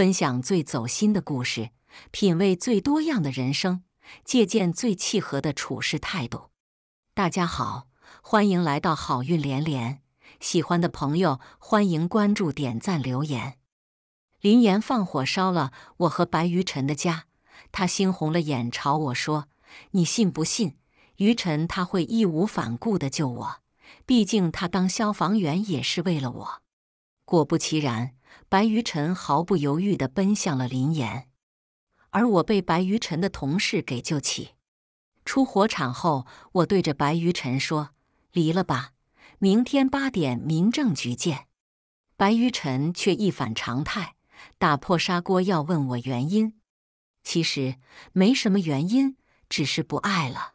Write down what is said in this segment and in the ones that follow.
分享最走心的故事，品味最多样的人生，借鉴最契合的处事态度。大家好，欢迎来到好运连连。喜欢的朋友，欢迎关注、点赞、留言。林岩放火烧了我和白于晨的家，他猩红了眼，朝我说：“你信不信，于晨他会义无反顾的救我？毕竟他当消防员也是为了我。”果不其然。白余晨毫不犹豫地奔向了林岩，而我被白余晨的同事给救起。出火场后，我对着白余晨说：“离了吧，明天八点民政局见。”白余晨却一反常态，打破砂锅要问我原因。其实没什么原因，只是不爱了。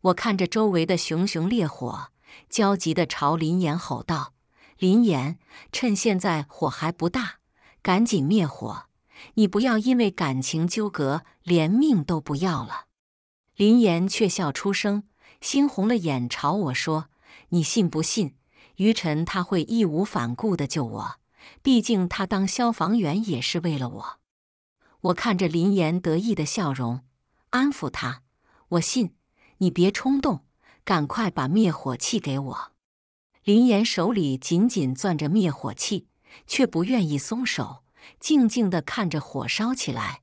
我看着周围的熊熊烈火，焦急地朝林岩吼道。林岩，趁现在火还不大，赶紧灭火！你不要因为感情纠葛连命都不要了。林岩却笑出声，猩红了眼，朝我说：“你信不信？于晨他会义无反顾的救我，毕竟他当消防员也是为了我。”我看着林岩得意的笑容，安抚他：“我信，你别冲动，赶快把灭火器给我。”林岩手里紧紧攥着灭火器，却不愿意松手，静静地看着火烧起来。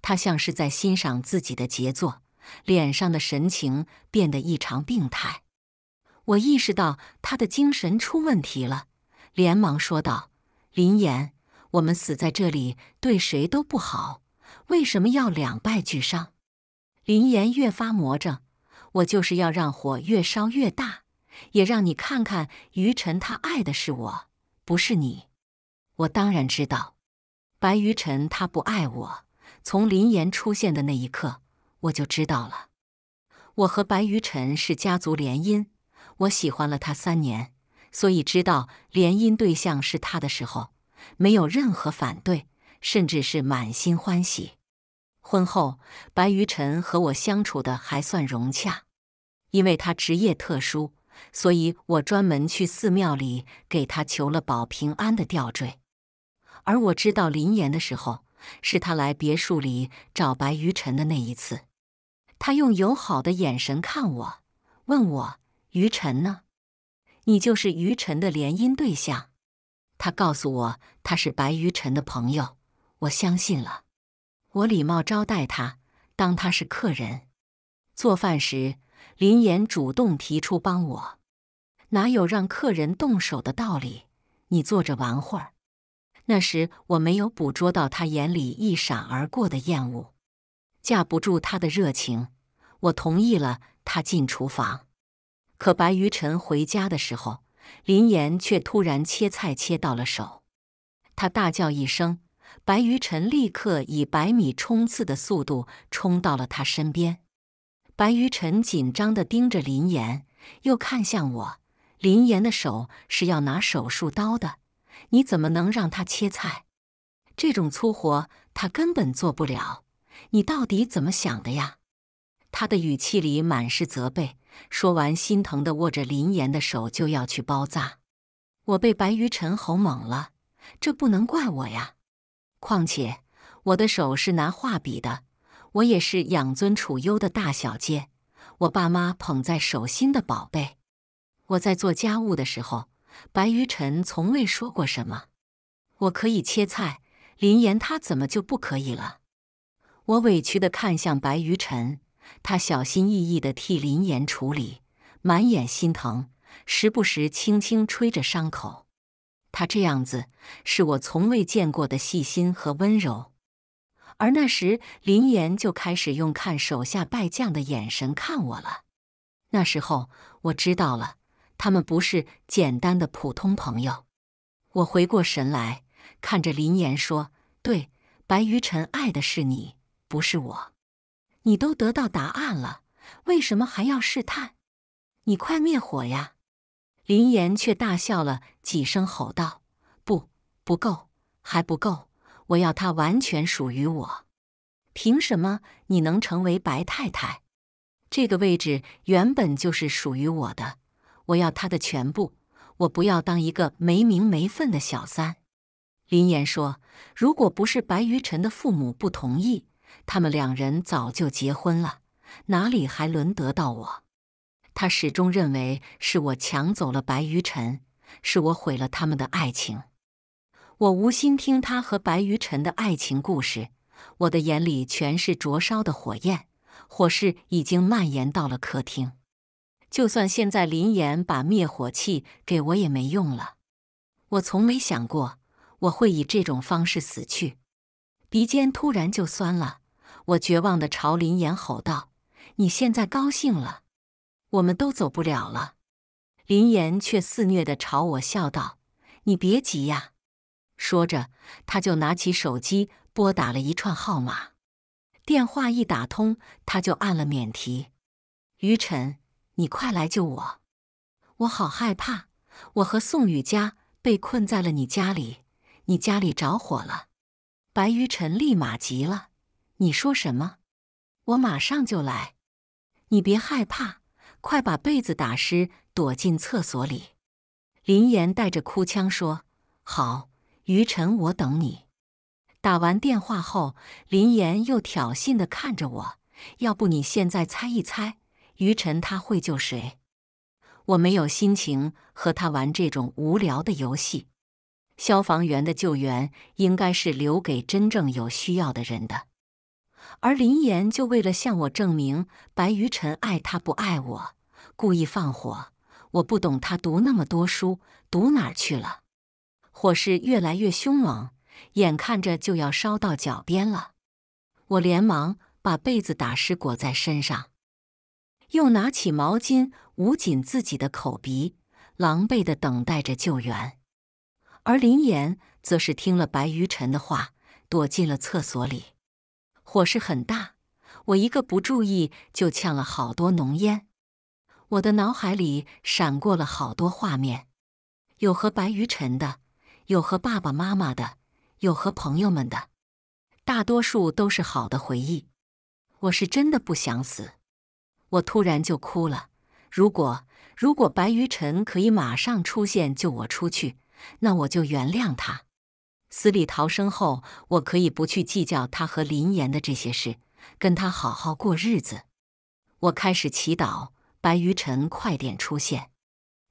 他像是在欣赏自己的杰作，脸上的神情变得异常病态。我意识到他的精神出问题了，连忙说道：“林岩，我们死在这里对谁都不好，为什么要两败俱伤？”林岩越发魔怔：“我就是要让火越烧越大。”也让你看看，余晨他爱的是我，不是你。我当然知道，白于晨他不爱我。从林岩出现的那一刻，我就知道了。我和白于晨是家族联姻，我喜欢了他三年，所以知道联姻对象是他的时候，没有任何反对，甚至是满心欢喜。婚后，白于晨和我相处的还算融洽，因为他职业特殊。所以我专门去寺庙里给他求了保平安的吊坠。而我知道林岩的时候，是他来别墅里找白余尘的那一次。他用友好的眼神看我，问我于尘呢？你就是于尘的联姻对象。他告诉我他是白余尘的朋友，我相信了。我礼貌招待他，当他是客人。做饭时。林岩主动提出帮我，哪有让客人动手的道理？你坐着玩会儿。那时我没有捕捉到他眼里一闪而过的厌恶，架不住他的热情，我同意了他进厨房。可白余晨回家的时候，林岩却突然切菜切到了手，他大叫一声，白余晨立刻以百米冲刺的速度冲到了他身边。白余晨紧张的盯着林岩，又看向我。林岩的手是要拿手术刀的，你怎么能让他切菜？这种粗活他根本做不了。你到底怎么想的呀？他的语气里满是责备。说完，心疼的握着林岩的手就要去包扎。我被白余晨吼懵了，这不能怪我呀。况且我的手是拿画笔的。我也是养尊处优的大小姐，我爸妈捧在手心的宝贝。我在做家务的时候，白雨辰从未说过什么。我可以切菜，林岩他怎么就不可以了？我委屈地看向白雨辰，他小心翼翼地替林岩处理，满眼心疼，时不时轻轻吹着伤口。他这样子是我从未见过的细心和温柔。而那时，林岩就开始用看手下败将的眼神看我了。那时候，我知道了，他们不是简单的普通朋友。我回过神来，看着林岩说：“对，白余尘爱的是你，不是我。你都得到答案了，为什么还要试探？你快灭火呀！”林岩却大笑了几声，吼道：“不，不够，还不够。”我要他完全属于我。凭什么你能成为白太太？这个位置原本就是属于我的。我要他的全部，我不要当一个没名没分的小三。林岩说：“如果不是白于晨的父母不同意，他们两人早就结婚了，哪里还轮得到我？”他始终认为是我抢走了白于晨，是我毁了他们的爱情。我无心听他和白余尘的爱情故事，我的眼里全是灼烧的火焰，火势已经蔓延到了客厅。就算现在林岩把灭火器给我也没用了。我从没想过我会以这种方式死去，鼻尖突然就酸了。我绝望地朝林岩吼道：“你现在高兴了，我们都走不了了。”林岩却肆虐地朝我笑道：“你别急呀。”说着，他就拿起手机拨打了一串号码。电话一打通，他就按了免提。于晨，你快来救我！我好害怕！我和宋雨佳被困在了你家里，你家里着火了。白余晨立马急了：“你说什么？我马上就来！你别害怕，快把被子打湿，躲进厕所里。”林岩带着哭腔说：“好。”于晨，我等你。打完电话后，林岩又挑衅地看着我：“要不你现在猜一猜，于晨他会救谁？”我没有心情和他玩这种无聊的游戏。消防员的救援应该是留给真正有需要的人的，而林岩就为了向我证明白于晨爱他不爱我，故意放火。我不懂他读那么多书，读哪儿去了？火势越来越凶猛，眼看着就要烧到脚边了。我连忙把被子打湿裹在身上，又拿起毛巾捂紧自己的口鼻，狼狈地等待着救援。而林岩则是听了白余尘的话，躲进了厕所里。火势很大，我一个不注意就呛了好多浓烟。我的脑海里闪过了好多画面，有和白余尘的。有和爸爸妈妈的，有和朋友们的，大多数都是好的回忆。我是真的不想死，我突然就哭了。如果如果白余晨可以马上出现救我出去，那我就原谅他。死里逃生后，我可以不去计较他和林岩的这些事，跟他好好过日子。我开始祈祷白余晨快点出现，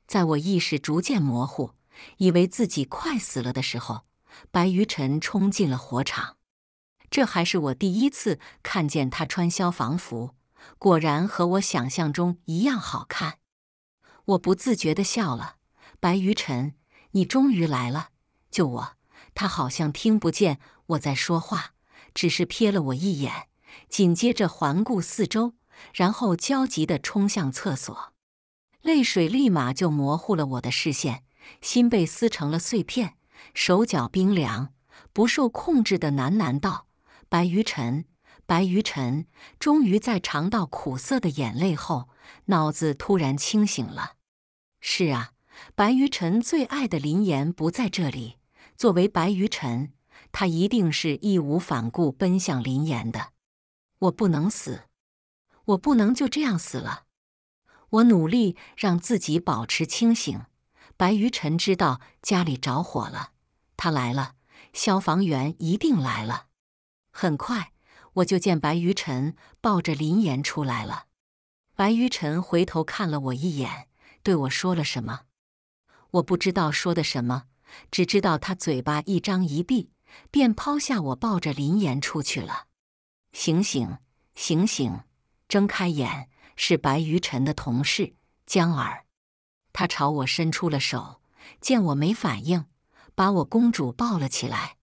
在我意识逐渐模糊。以为自己快死了的时候，白余尘冲进了火场。这还是我第一次看见他穿消防服，果然和我想象中一样好看。我不自觉的笑了。白余尘，你终于来了，救我！他好像听不见我在说话，只是瞥了我一眼，紧接着环顾四周，然后焦急的冲向厕所。泪水立马就模糊了我的视线。心被撕成了碎片，手脚冰凉，不受控制的喃喃道：“白余尘，白余尘。”终于在尝到苦涩的眼泪后，脑子突然清醒了。是啊，白余尘最爱的林岩不在这里。作为白余尘，他一定是义无反顾奔向林岩的。我不能死，我不能就这样死了。我努力让自己保持清醒。白于晨知道家里着火了，他来了，消防员一定来了。很快，我就见白于晨抱着林岩出来了。白于晨回头看了我一眼，对我说了什么，我不知道说的什么，只知道他嘴巴一张一闭，便抛下我抱着林岩出去了。醒醒醒醒，睁开眼是白于晨的同事江儿。他朝我伸出了手，见我没反应，把我公主抱了起来。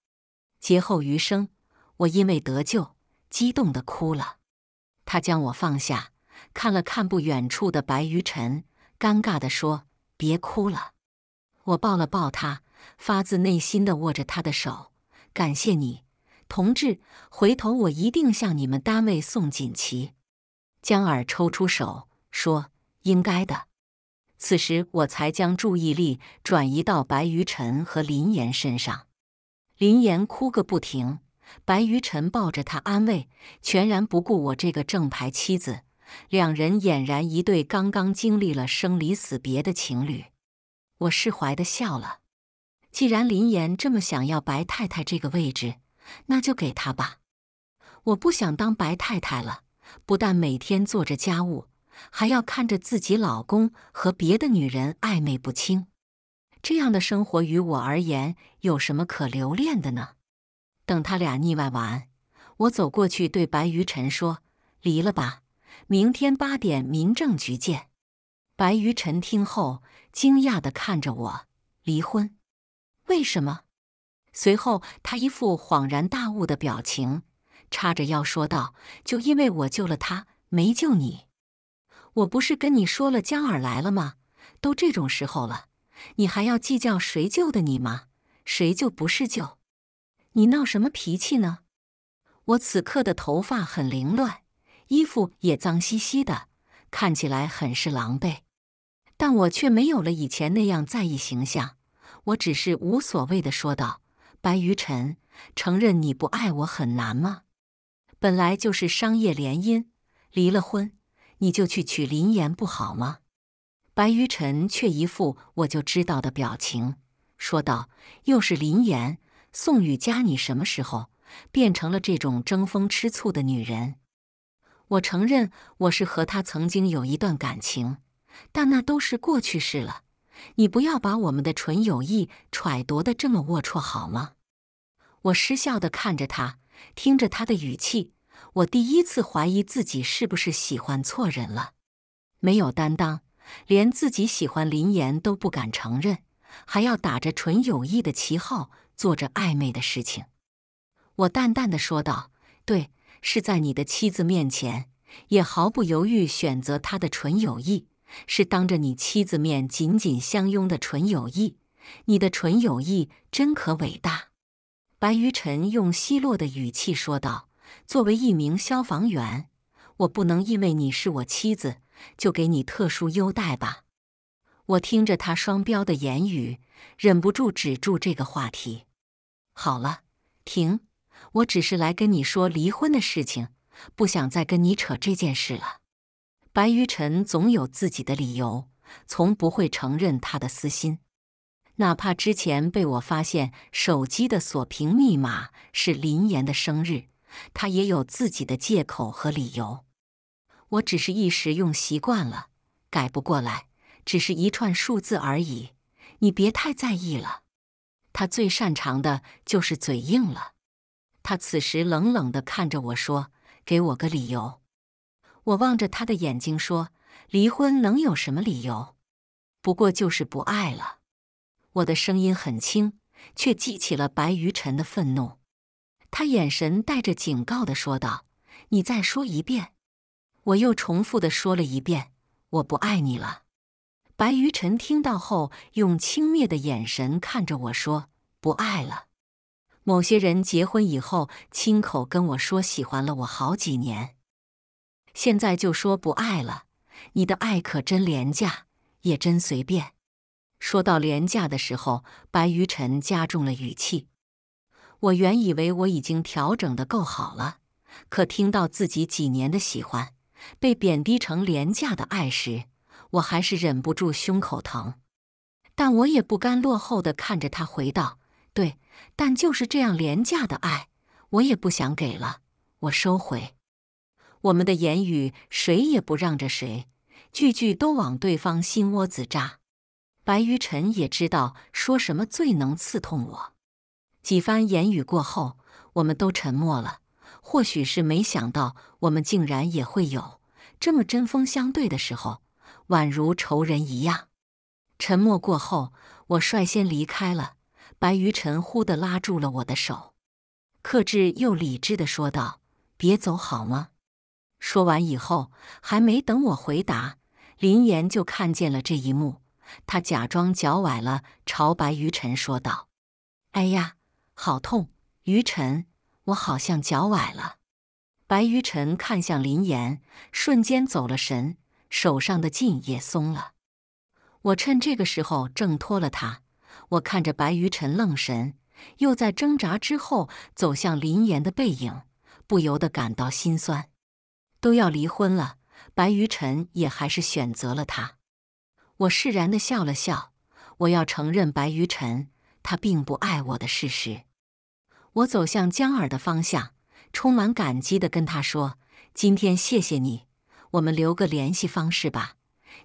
劫后余生，我因为得救，激动的哭了。他将我放下，看了看不远处的白鱼尘，尴尬的说：“别哭了。”我抱了抱他，发自内心的握着他的手，感谢你，同志。回头我一定向你们单位送锦旗。江儿抽出手说：“应该的。”此时我才将注意力转移到白余尘和林岩身上。林岩哭个不停，白余尘抱着他安慰，全然不顾我这个正牌妻子。两人俨然一对刚刚经历了生离死别的情侣。我释怀的笑了。既然林岩这么想要白太太这个位置，那就给她吧。我不想当白太太了，不但每天做着家务。还要看着自己老公和别的女人暧昧不清，这样的生活于我而言有什么可留恋的呢？等他俩腻歪完，我走过去对白于晨说：“离了吧，明天八点民政局见。”白于晨听后惊讶地看着我：“离婚？为什么？”随后他一副恍然大悟的表情，叉着腰说道：“就因为我救了他，没救你。”我不是跟你说了江儿来了吗？都这种时候了，你还要计较谁救的你吗？谁救不是救？你闹什么脾气呢？我此刻的头发很凌乱，衣服也脏兮兮的，看起来很是狼狈，但我却没有了以前那样在意形象。我只是无所谓的说道：“白于尘，承认你不爱我很难吗？本来就是商业联姻，离了婚。”你就去娶林妍不好吗？白余晨却一副我就知道的表情说道：“又是林妍，宋雨佳，你什么时候变成了这种争风吃醋的女人？”我承认我是和他曾经有一段感情，但那都是过去式了。你不要把我们的纯友谊揣度的这么龌龊好吗？我失笑的看着他，听着他的语气。我第一次怀疑自己是不是喜欢错人了，没有担当，连自己喜欢林岩都不敢承认，还要打着纯友谊的旗号做着暧昧的事情。我淡淡的说道：“对，是在你的妻子面前，也毫不犹豫选择他的纯友谊，是当着你妻子面紧紧相拥的纯友谊。你的纯友谊真可伟大。”白余臣用奚落的语气说道。作为一名消防员，我不能因为你是我妻子就给你特殊优待吧。我听着他双标的言语，忍不住止住这个话题。好了，停，我只是来跟你说离婚的事情，不想再跟你扯这件事了。白于晨总有自己的理由，从不会承认他的私心，哪怕之前被我发现手机的锁屏密码是林岩的生日。他也有自己的借口和理由，我只是一时用习惯了，改不过来，只是一串数字而已。你别太在意了。他最擅长的就是嘴硬了。他此时冷冷地看着我说：“给我个理由。”我望着他的眼睛说：“离婚能有什么理由？不过就是不爱了。”我的声音很轻，却激起了白于晨的愤怒。他眼神带着警告的说道：“你再说一遍。”我又重复的说了一遍：“我不爱你了。”白余晨听到后，用轻蔑的眼神看着我说：“不爱了。”某些人结婚以后，亲口跟我说喜欢了我好几年，现在就说不爱了，你的爱可真廉价，也真随便。说到廉价的时候，白余晨加重了语气。我原以为我已经调整的够好了，可听到自己几年的喜欢被贬低成廉价的爱时，我还是忍不住胸口疼。但我也不甘落后的看着他回道：“对，但就是这样廉价的爱，我也不想给了，我收回。”我们的言语谁也不让着谁，句句都往对方心窝子扎。白余尘也知道说什么最能刺痛我。几番言语过后，我们都沉默了。或许是没想到，我们竟然也会有这么针锋相对的时候，宛如仇人一样。沉默过后，我率先离开了。白余尘忽地拉住了我的手，克制又理智地说道：“别走，好吗？”说完以后，还没等我回答，林岩就看见了这一幕。他假装脚崴了，朝白余尘说道：“哎呀！”好痛，余晨，我好像脚崴了。白于晨看向林岩，瞬间走了神，手上的劲也松了。我趁这个时候挣脱了他。我看着白于晨愣神，又在挣扎之后走向林岩的背影，不由得感到心酸。都要离婚了，白于晨也还是选择了他。我释然的笑了笑，我要承认白于晨。他并不爱我的事实，我走向江儿的方向，充满感激的跟他说：“今天谢谢你，我们留个联系方式吧。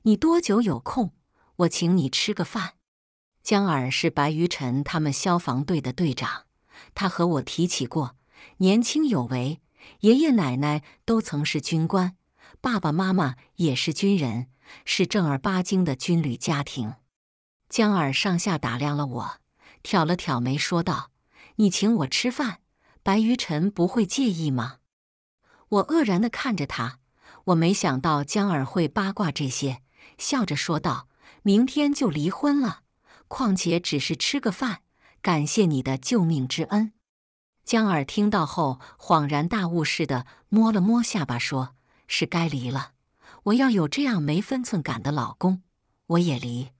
你多久有空？我请你吃个饭。”江儿是白余晨他们消防队的队长，他和我提起过，年轻有为，爷爷奶奶都曾是军官，爸爸妈妈也是军人，是正儿八经的军旅家庭。江儿上下打量了我。挑了挑眉，说道：“你请我吃饭，白于晨不会介意吗？”我愕然的看着他，我没想到江儿会八卦这些，笑着说道：“明天就离婚了，况且只是吃个饭，感谢你的救命之恩。”江儿听到后，恍然大悟似的摸了摸下巴，说：“是该离了，我要有这样没分寸感的老公，我也离。”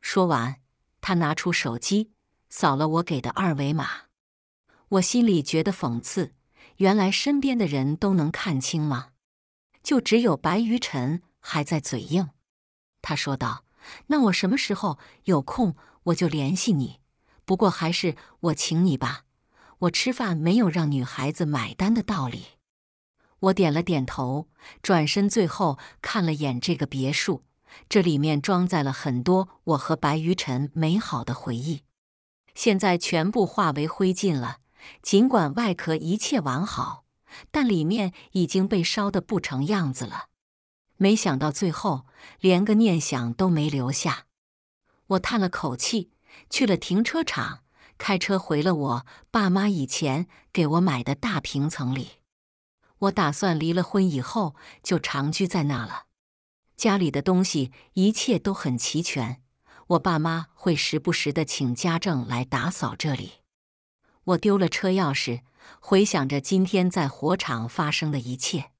说完，他拿出手机。扫了我给的二维码，我心里觉得讽刺。原来身边的人都能看清吗？就只有白于晨还在嘴硬。他说道：“那我什么时候有空，我就联系你。不过还是我请你吧，我吃饭没有让女孩子买单的道理。”我点了点头，转身，最后看了眼这个别墅，这里面装载了很多我和白于晨美好的回忆。现在全部化为灰烬了。尽管外壳一切完好，但里面已经被烧得不成样子了。没想到最后连个念想都没留下。我叹了口气，去了停车场，开车回了我爸妈以前给我买的大平层里。我打算离了婚以后就长居在那了。家里的东西一切都很齐全。我爸妈会时不时的请家政来打扫这里。我丢了车钥匙，回想着今天在火场发生的一切，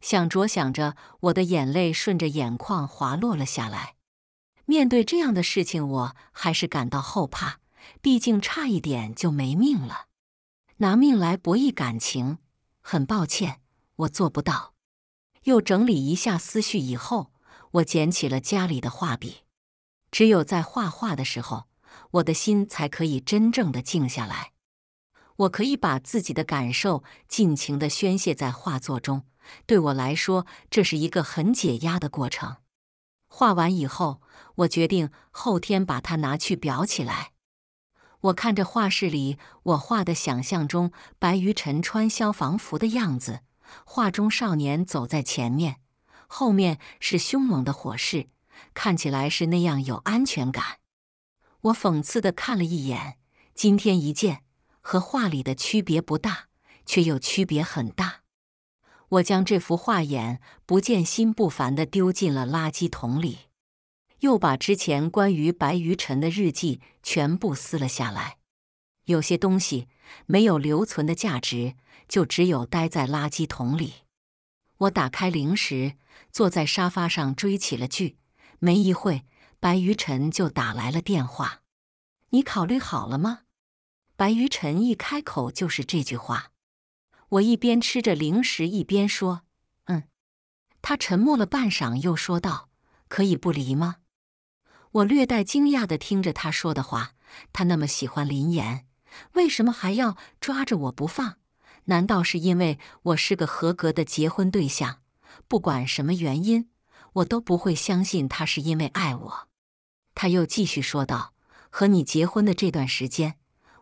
想着想着，我的眼泪顺着眼眶滑落了下来。面对这样的事情，我还是感到后怕，毕竟差一点就没命了。拿命来博弈感情，很抱歉，我做不到。又整理一下思绪以后，我捡起了家里的画笔。只有在画画的时候，我的心才可以真正的静下来。我可以把自己的感受尽情的宣泄在画作中，对我来说，这是一个很解压的过程。画完以后，我决定后天把它拿去裱起来。我看着画室里我画的想象中白玉晨穿消防服的样子，画中少年走在前面，后面是凶猛的火势。看起来是那样有安全感。我讽刺的看了一眼，今天一见和画里的区别不大，却又区别很大。我将这幅画眼不见心不烦的丢进了垃圾桶里，又把之前关于白余尘的日记全部撕了下来。有些东西没有留存的价值，就只有待在垃圾桶里。我打开零食，坐在沙发上追起了剧。没一会，白余晨就打来了电话。你考虑好了吗？白余晨一开口就是这句话。我一边吃着零食一边说：“嗯。”他沉默了半晌，又说道：“可以不离吗？”我略带惊讶的听着他说的话。他那么喜欢林岩，为什么还要抓着我不放？难道是因为我是个合格的结婚对象？不管什么原因。我都不会相信他是因为爱我。他又继续说道：“和你结婚的这段时间，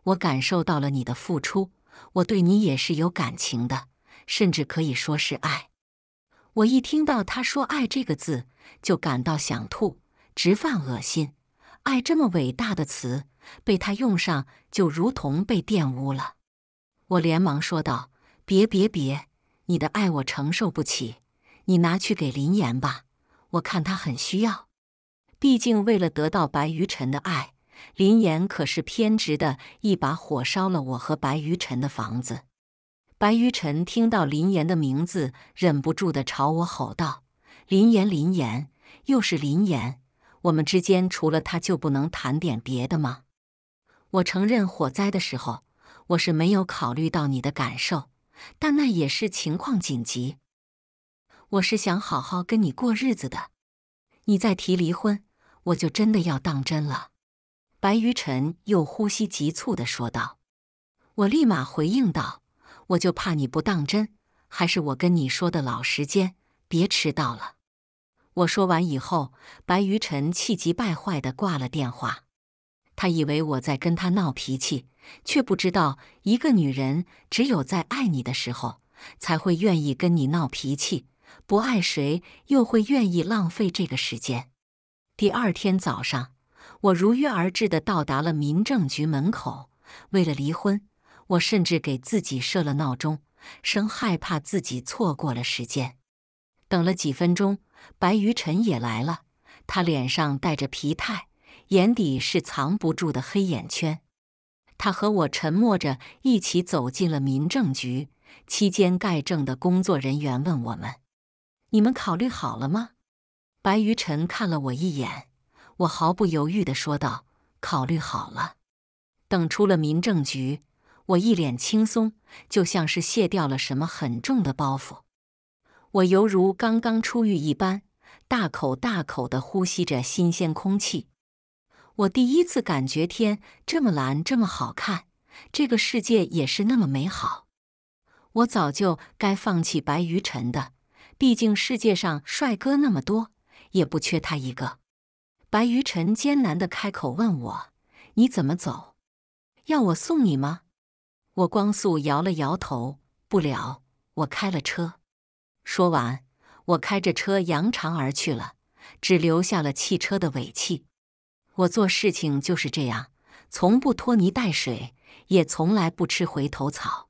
我感受到了你的付出，我对你也是有感情的，甚至可以说是爱。”我一听到他说“爱”这个字，就感到想吐，直犯恶心。爱这么伟大的词被他用上，就如同被玷污了。我连忙说道：“别别别，你的爱我承受不起，你拿去给林岩吧。”我看他很需要，毕竟为了得到白于晨的爱，林岩可是偏执的，一把火烧了我和白于晨的房子。白于晨听到林岩的名字，忍不住的朝我吼道：“林岩，林岩，又是林岩！我们之间除了他，就不能谈点别的吗？”我承认火灾的时候，我是没有考虑到你的感受，但那也是情况紧急。我是想好好跟你过日子的，你再提离婚，我就真的要当真了。”白于晨又呼吸急促地说道。“我立马回应道：‘我就怕你不当真，还是我跟你说的老时间，别迟到了。’我说完以后，白于晨气急败坏地挂了电话。他以为我在跟他闹脾气，却不知道，一个女人只有在爱你的时候，才会愿意跟你闹脾气。”不爱谁，又会愿意浪费这个时间？第二天早上，我如约而至的到达了民政局门口。为了离婚，我甚至给自己设了闹钟，生怕自己错过了时间。等了几分钟，白于晨也来了。他脸上带着疲态，眼底是藏不住的黑眼圈。他和我沉默着一起走进了民政局。期间，盖证的工作人员问我们。你们考虑好了吗？白余晨看了我一眼，我毫不犹豫的说道：“考虑好了。”等出了民政局，我一脸轻松，就像是卸掉了什么很重的包袱。我犹如刚刚出狱一般，大口大口的呼吸着新鲜空气。我第一次感觉天这么蓝，这么好看，这个世界也是那么美好。我早就该放弃白余晨的。毕竟世界上帅哥那么多，也不缺他一个。白余晨艰难的开口问我：“你怎么走？要我送你吗？”我光速摇了摇头：“不了，我开了车。”说完，我开着车扬长而去了，只留下了汽车的尾气。我做事情就是这样，从不拖泥带水，也从来不吃回头草。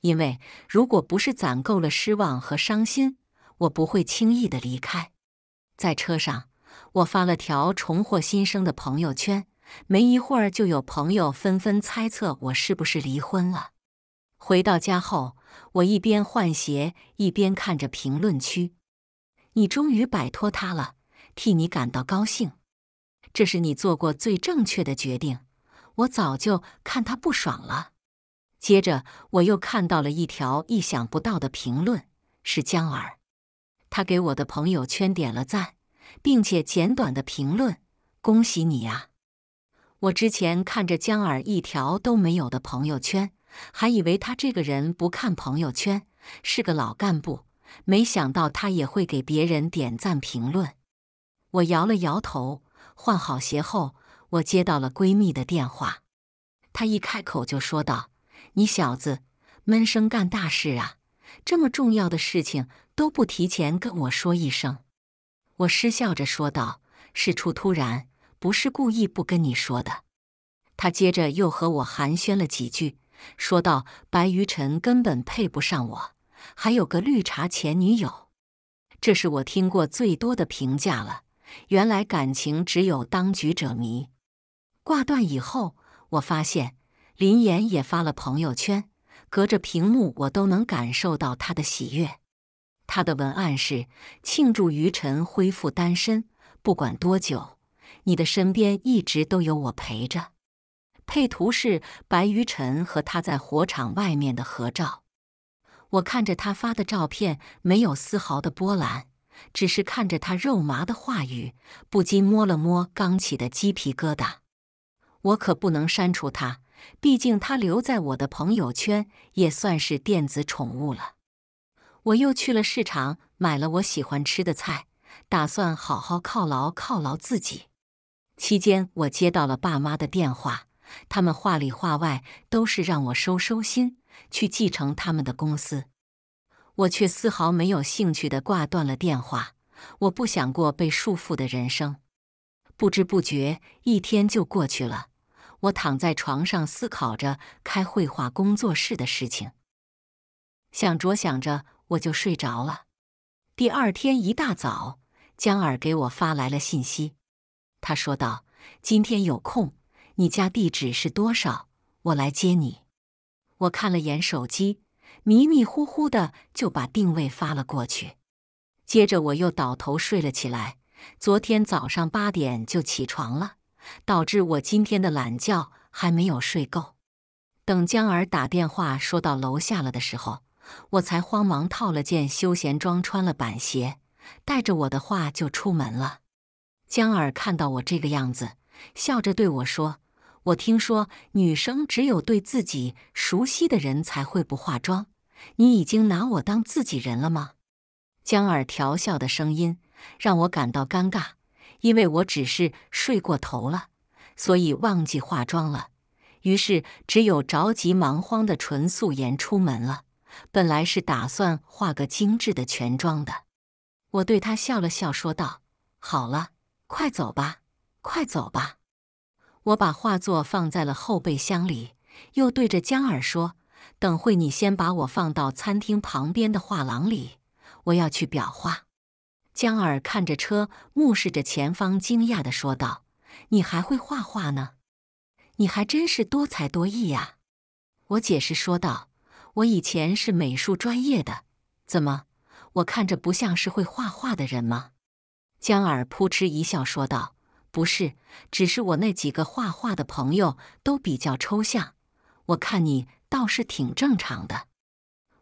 因为如果不是攒够了失望和伤心，我不会轻易的离开。在车上，我发了条重获新生的朋友圈，没一会儿就有朋友纷纷猜测我是不是离婚了。回到家后，我一边换鞋一边看着评论区：“你终于摆脱他了，替你感到高兴。这是你做过最正确的决定。我早就看他不爽了。”接着，我又看到了一条意想不到的评论，是江儿。他给我的朋友圈点了赞，并且简短的评论：“恭喜你呀！”我之前看着江儿一条都没有的朋友圈，还以为他这个人不看朋友圈，是个老干部。没想到他也会给别人点赞评论。我摇了摇头，换好鞋后，我接到了闺蜜的电话。她一开口就说道：“你小子闷声干大事啊！这么重要的事情。”都不提前跟我说一声，我失笑着说道：“事出突然，不是故意不跟你说的。”他接着又和我寒暄了几句，说道：“白于晨根本配不上我，还有个绿茶前女友。”这是我听过最多的评价了。原来感情只有当局者迷。挂断以后，我发现林岩也发了朋友圈，隔着屏幕我都能感受到他的喜悦。他的文案是：“庆祝于晨恢复单身，不管多久，你的身边一直都有我陪着。”配图是白于晨和他在火场外面的合照。我看着他发的照片，没有丝毫的波澜，只是看着他肉麻的话语，不禁摸了摸刚起的鸡皮疙瘩。我可不能删除他，毕竟他留在我的朋友圈也算是电子宠物了。我又去了市场，买了我喜欢吃的菜，打算好好犒劳犒劳自己。期间，我接到了爸妈的电话，他们话里话外都是让我收收心，去继承他们的公司。我却丝毫没有兴趣地挂断了电话。我不想过被束缚的人生。不知不觉，一天就过去了。我躺在床上，思考着开绘画工作室的事情，想着想着。我就睡着了。第二天一大早，江儿给我发来了信息，他说道：“今天有空，你家地址是多少？我来接你。”我看了眼手机，迷迷糊糊的就把定位发了过去。接着我又倒头睡了起来。昨天早上八点就起床了，导致我今天的懒觉还没有睡够。等江儿打电话说到楼下了的时候。我才慌忙套了件休闲装，穿了板鞋，带着我的画就出门了。江儿看到我这个样子，笑着对我说：“我听说女生只有对自己熟悉的人才会不化妆，你已经拿我当自己人了吗？”江儿调笑的声音让我感到尴尬，因为我只是睡过头了，所以忘记化妆了，于是只有着急忙慌的纯素颜出门了。本来是打算画个精致的全妆的，我对他笑了笑，说道：“好了，快走吧，快走吧。”我把画作放在了后备箱里，又对着江儿说：“等会你先把我放到餐厅旁边的画廊里，我要去裱画。”江儿看着车，目视着前方，惊讶地说道：“你还会画画呢？你还真是多才多艺呀！”我解释说道。我以前是美术专业的，怎么？我看着不像是会画画的人吗？江儿扑哧一笑说道：“不是，只是我那几个画画的朋友都比较抽象，我看你倒是挺正常的。”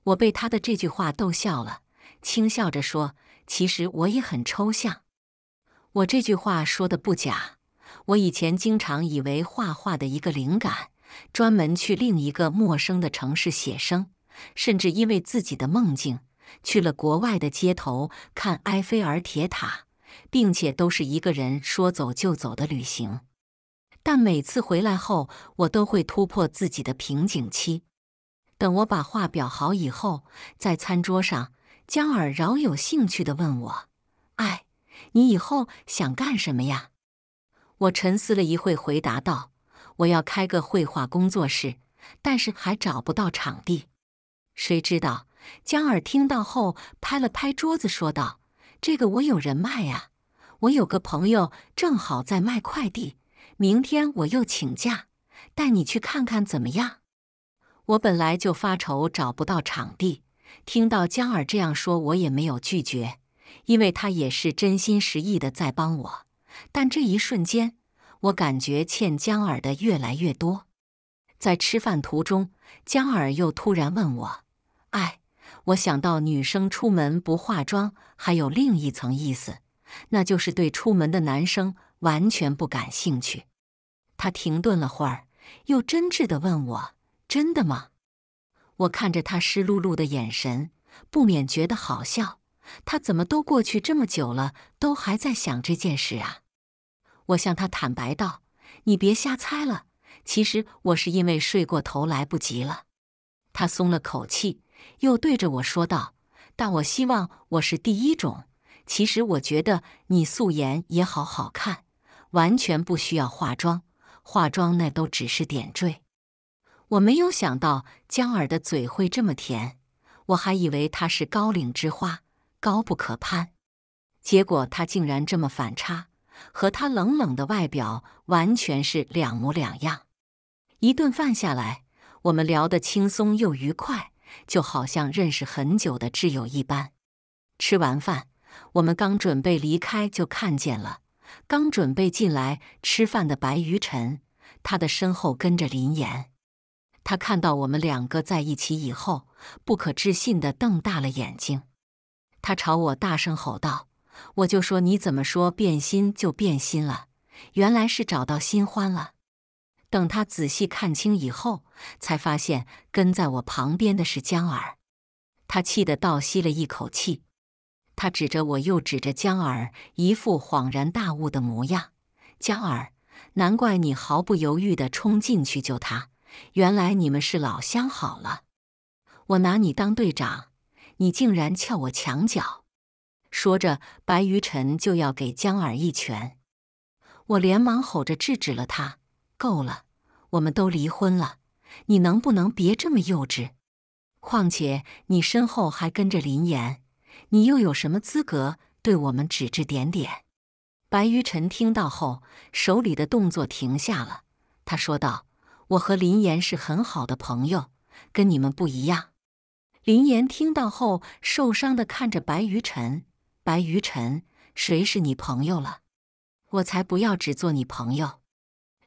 我被他的这句话逗笑了，轻笑着说：“其实我也很抽象。”我这句话说的不假，我以前经常以为画画的一个灵感。专门去另一个陌生的城市写生，甚至因为自己的梦境去了国外的街头看埃菲尔铁塔，并且都是一个人说走就走的旅行。但每次回来后，我都会突破自己的瓶颈期。等我把画裱好以后，在餐桌上，江儿饶有兴趣地问我：“哎，你以后想干什么呀？”我沉思了一会，回答道。我要开个绘画工作室，但是还找不到场地。谁知道江儿听到后拍了拍桌子，说道：“这个我有人脉啊，我有个朋友正好在卖快递，明天我又请假带你去看看怎么样？”我本来就发愁找不到场地，听到江儿这样说，我也没有拒绝，因为他也是真心实意的在帮我。但这一瞬间。我感觉欠江儿的越来越多，在吃饭途中，江儿又突然问我：“哎，我想到女生出门不化妆，还有另一层意思，那就是对出门的男生完全不感兴趣。”他停顿了会儿，又真挚地问我：“真的吗？”我看着他湿漉漉的眼神，不免觉得好笑。他怎么都过去这么久了，都还在想这件事啊？我向他坦白道：“你别瞎猜了，其实我是因为睡过头来不及了。”他松了口气，又对着我说道：“但我希望我是第一种。其实我觉得你素颜也好好看，完全不需要化妆，化妆那都只是点缀。”我没有想到江儿的嘴会这么甜，我还以为她是高岭之花，高不可攀，结果她竟然这么反差。和他冷冷的外表完全是两模两样。一顿饭下来，我们聊得轻松又愉快，就好像认识很久的挚友一般。吃完饭，我们刚准备离开，就看见了刚准备进来吃饭的白余晨，他的身后跟着林岩。他看到我们两个在一起以后，不可置信地瞪大了眼睛，他朝我大声吼道。我就说你怎么说变心就变心了，原来是找到新欢了。等他仔细看清以后，才发现跟在我旁边的是江儿。他气得倒吸了一口气，他指着我又指着江儿，一副恍然大悟的模样。江儿，难怪你毫不犹豫的冲进去救他，原来你们是老相好了。我拿你当队长，你竟然撬我墙角。说着，白余晨就要给江儿一拳，我连忙吼着制止了他：“够了，我们都离婚了，你能不能别这么幼稚？况且你身后还跟着林岩，你又有什么资格对我们指指点点？”白余晨听到后，手里的动作停下了，他说道：“我和林岩是很好的朋友，跟你们不一样。”林岩听到后，受伤地看着白余晨。白于晨，谁是你朋友了？我才不要只做你朋友！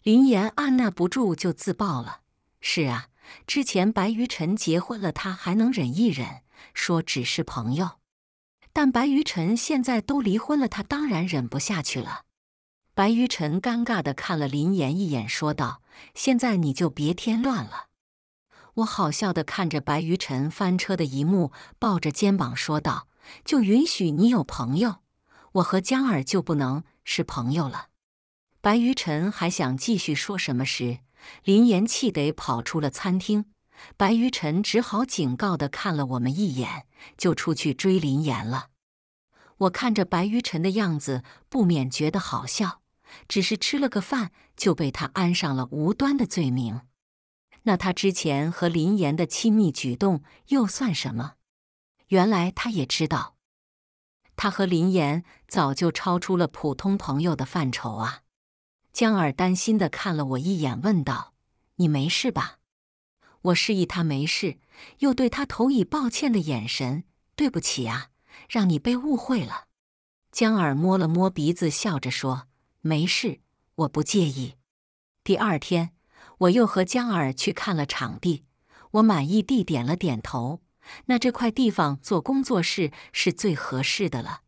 林岩按捺不住就自爆了。是啊，之前白于晨结婚了，他还能忍一忍，说只是朋友。但白于晨现在都离婚了，他当然忍不下去了。白于晨尴尬的看了林岩一眼，说道：“现在你就别添乱了。”我好笑的看着白于晨翻车的一幕，抱着肩膀说道。就允许你有朋友，我和江儿就不能是朋友了。白余臣还想继续说什么时，林岩气得跑出了餐厅，白余臣只好警告地看了我们一眼，就出去追林岩了。我看着白余臣的样子，不免觉得好笑。只是吃了个饭，就被他安上了无端的罪名，那他之前和林岩的亲密举动又算什么？原来他也知道，他和林岩早就超出了普通朋友的范畴啊！江儿担心的看了我一眼，问道：“你没事吧？”我示意他没事，又对他投以抱歉的眼神：“对不起啊，让你被误会了。”江儿摸了摸鼻子，笑着说：“没事，我不介意。”第二天，我又和江儿去看了场地，我满意地点了点头。那这块地方做工作室是最合适的了。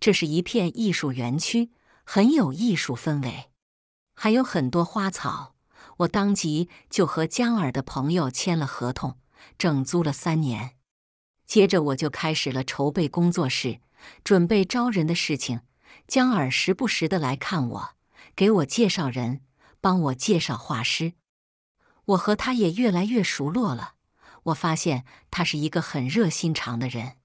这是一片艺术园区，很有艺术氛围，还有很多花草。我当即就和江耳的朋友签了合同，整租了三年。接着我就开始了筹备工作室、准备招人的事情。江耳时不时地来看我，给我介绍人，帮我介绍画师。我和他也越来越熟络了。我发现他是一个很热心肠的人，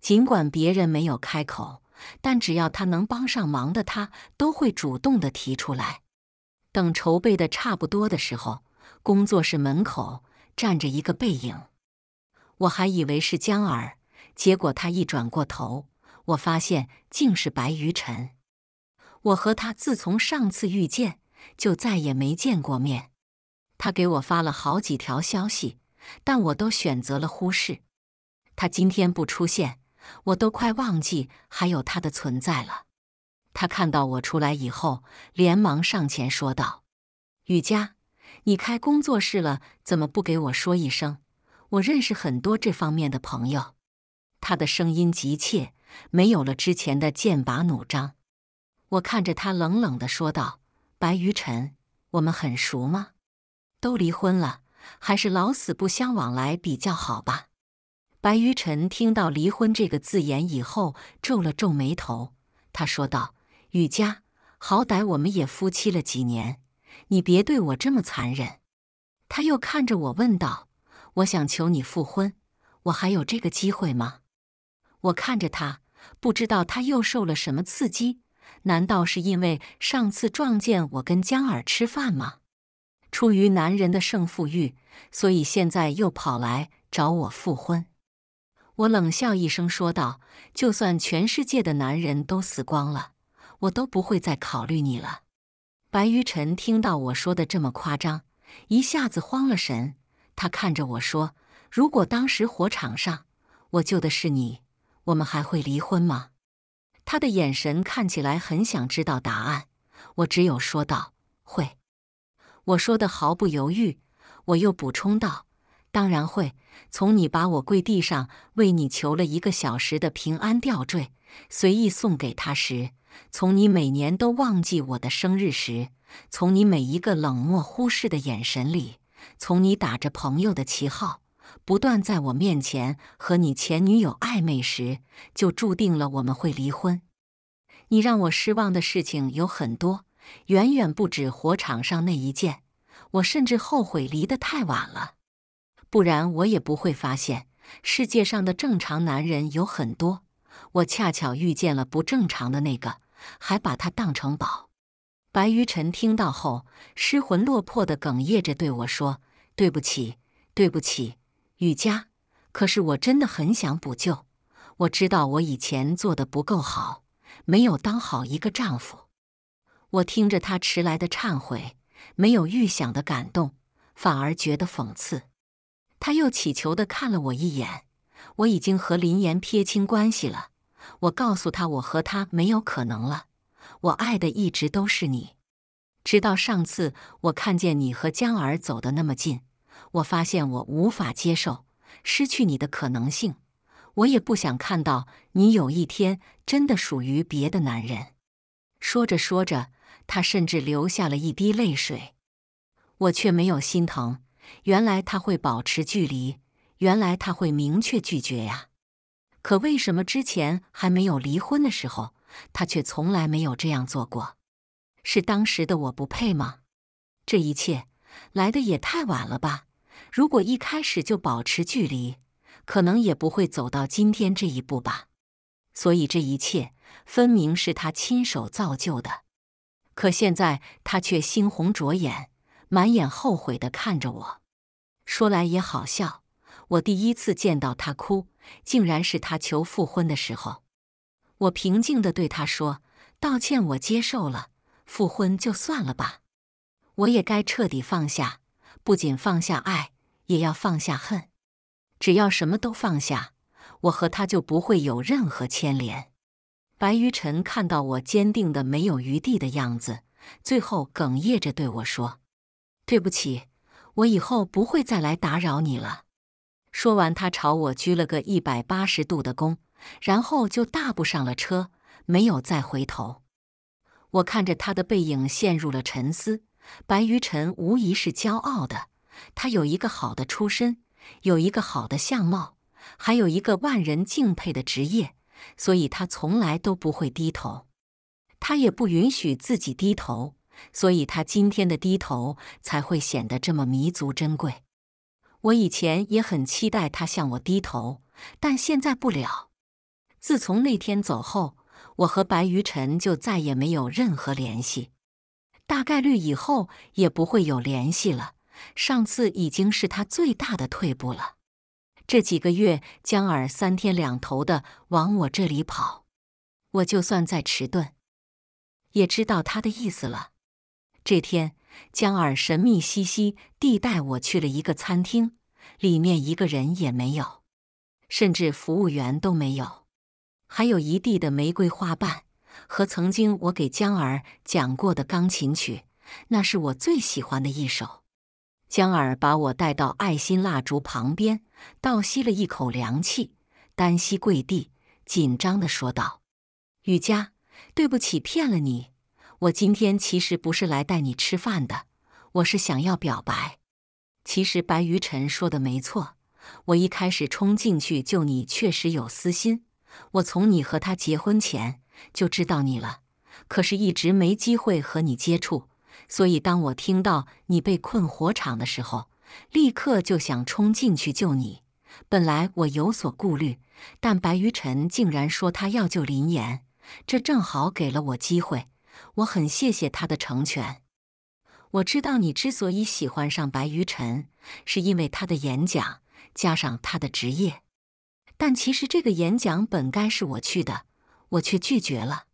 尽管别人没有开口，但只要他能帮上忙的，他都会主动的提出来。等筹备的差不多的时候，工作室门口站着一个背影，我还以为是江儿，结果他一转过头，我发现竟是白余尘。我和他自从上次遇见，就再也没见过面。他给我发了好几条消息。但我都选择了忽视。他今天不出现，我都快忘记还有他的存在了。他看到我出来以后，连忙上前说道：“雨佳，你开工作室了，怎么不给我说一声？我认识很多这方面的朋友。”他的声音急切，没有了之前的剑拔弩张。我看着他，冷冷的说道：“白余晨，我们很熟吗？都离婚了。”还是老死不相往来比较好吧。白于尘听到“离婚”这个字眼以后，皱了皱眉头，他说道：“雨佳，好歹我们也夫妻了几年，你别对我这么残忍。”他又看着我问道：“我想求你复婚，我还有这个机会吗？”我看着他，不知道他又受了什么刺激？难道是因为上次撞见我跟江儿吃饭吗？出于男人的胜负欲，所以现在又跑来找我复婚。我冷笑一声说道：“就算全世界的男人都死光了，我都不会再考虑你了。”白余晨听到我说的这么夸张，一下子慌了神。他看着我说：“如果当时火场上我救的是你，我们还会离婚吗？”他的眼神看起来很想知道答案。我只有说道：“会。”我说的毫不犹豫，我又补充道：“当然会。从你把我跪地上为你求了一个小时的平安吊坠，随意送给他时；从你每年都忘记我的生日时；从你每一个冷漠忽视的眼神里；从你打着朋友的旗号，不断在我面前和你前女友暧昧时，就注定了我们会离婚。你让我失望的事情有很多。”远远不止火场上那一件，我甚至后悔离得太晚了，不然我也不会发现世界上的正常男人有很多。我恰巧遇见了不正常的那个，还把他当成宝。白于尘听到后失魂落魄地哽咽着对我说：“对不起，对不起，雨佳。可是我真的很想补救。我知道我以前做的不够好，没有当好一个丈夫。”我听着他迟来的忏悔，没有预想的感动，反而觉得讽刺。他又乞求的看了我一眼。我已经和林岩撇清关系了。我告诉他，我和他没有可能了。我爱的一直都是你。直到上次我看见你和江儿走的那么近，我发现我无法接受失去你的可能性。我也不想看到你有一天真的属于别的男人。说着说着。他甚至流下了一滴泪水，我却没有心疼。原来他会保持距离，原来他会明确拒绝呀。可为什么之前还没有离婚的时候，他却从来没有这样做过？是当时的我不配吗？这一切来的也太晚了吧！如果一开始就保持距离，可能也不会走到今天这一步吧。所以这一切分明是他亲手造就的。可现在他却猩红着眼，满眼后悔的看着我。说来也好笑，我第一次见到他哭，竟然是他求复婚的时候。我平静的对他说：“道歉，我接受了，复婚就算了吧。我也该彻底放下，不仅放下爱，也要放下恨。只要什么都放下，我和他就不会有任何牵连。”白余晨看到我坚定的没有余地的样子，最后哽咽着对我说：“对不起，我以后不会再来打扰你了。”说完，他朝我鞠了个一百八十度的躬，然后就大步上了车，没有再回头。我看着他的背影，陷入了沉思。白余晨无疑是骄傲的，他有一个好的出身，有一个好的相貌，还有一个万人敬佩的职业。所以他从来都不会低头，他也不允许自己低头，所以他今天的低头才会显得这么弥足珍贵。我以前也很期待他向我低头，但现在不了。自从那天走后，我和白于晨就再也没有任何联系，大概率以后也不会有联系了。上次已经是他最大的退步了。这几个月，江儿三天两头的往我这里跑，我就算再迟钝，也知道他的意思了。这天，江儿神秘兮兮地带我去了一个餐厅，里面一个人也没有，甚至服务员都没有，还有一地的玫瑰花瓣和曾经我给江儿讲过的钢琴曲，那是我最喜欢的一首。江儿把我带到爱心蜡烛旁边，倒吸了一口凉气，单膝跪地，紧张地说道：“雨佳，对不起，骗了你。我今天其实不是来带你吃饭的，我是想要表白。其实白余晨说的没错，我一开始冲进去救你确实有私心。我从你和他结婚前就知道你了，可是一直没机会和你接触。”所以，当我听到你被困火场的时候，立刻就想冲进去救你。本来我有所顾虑，但白于晨竟然说他要救林岩，这正好给了我机会。我很谢谢他的成全。我知道你之所以喜欢上白于晨，是因为他的演讲加上他的职业。但其实这个演讲本该是我去的，我却拒绝了。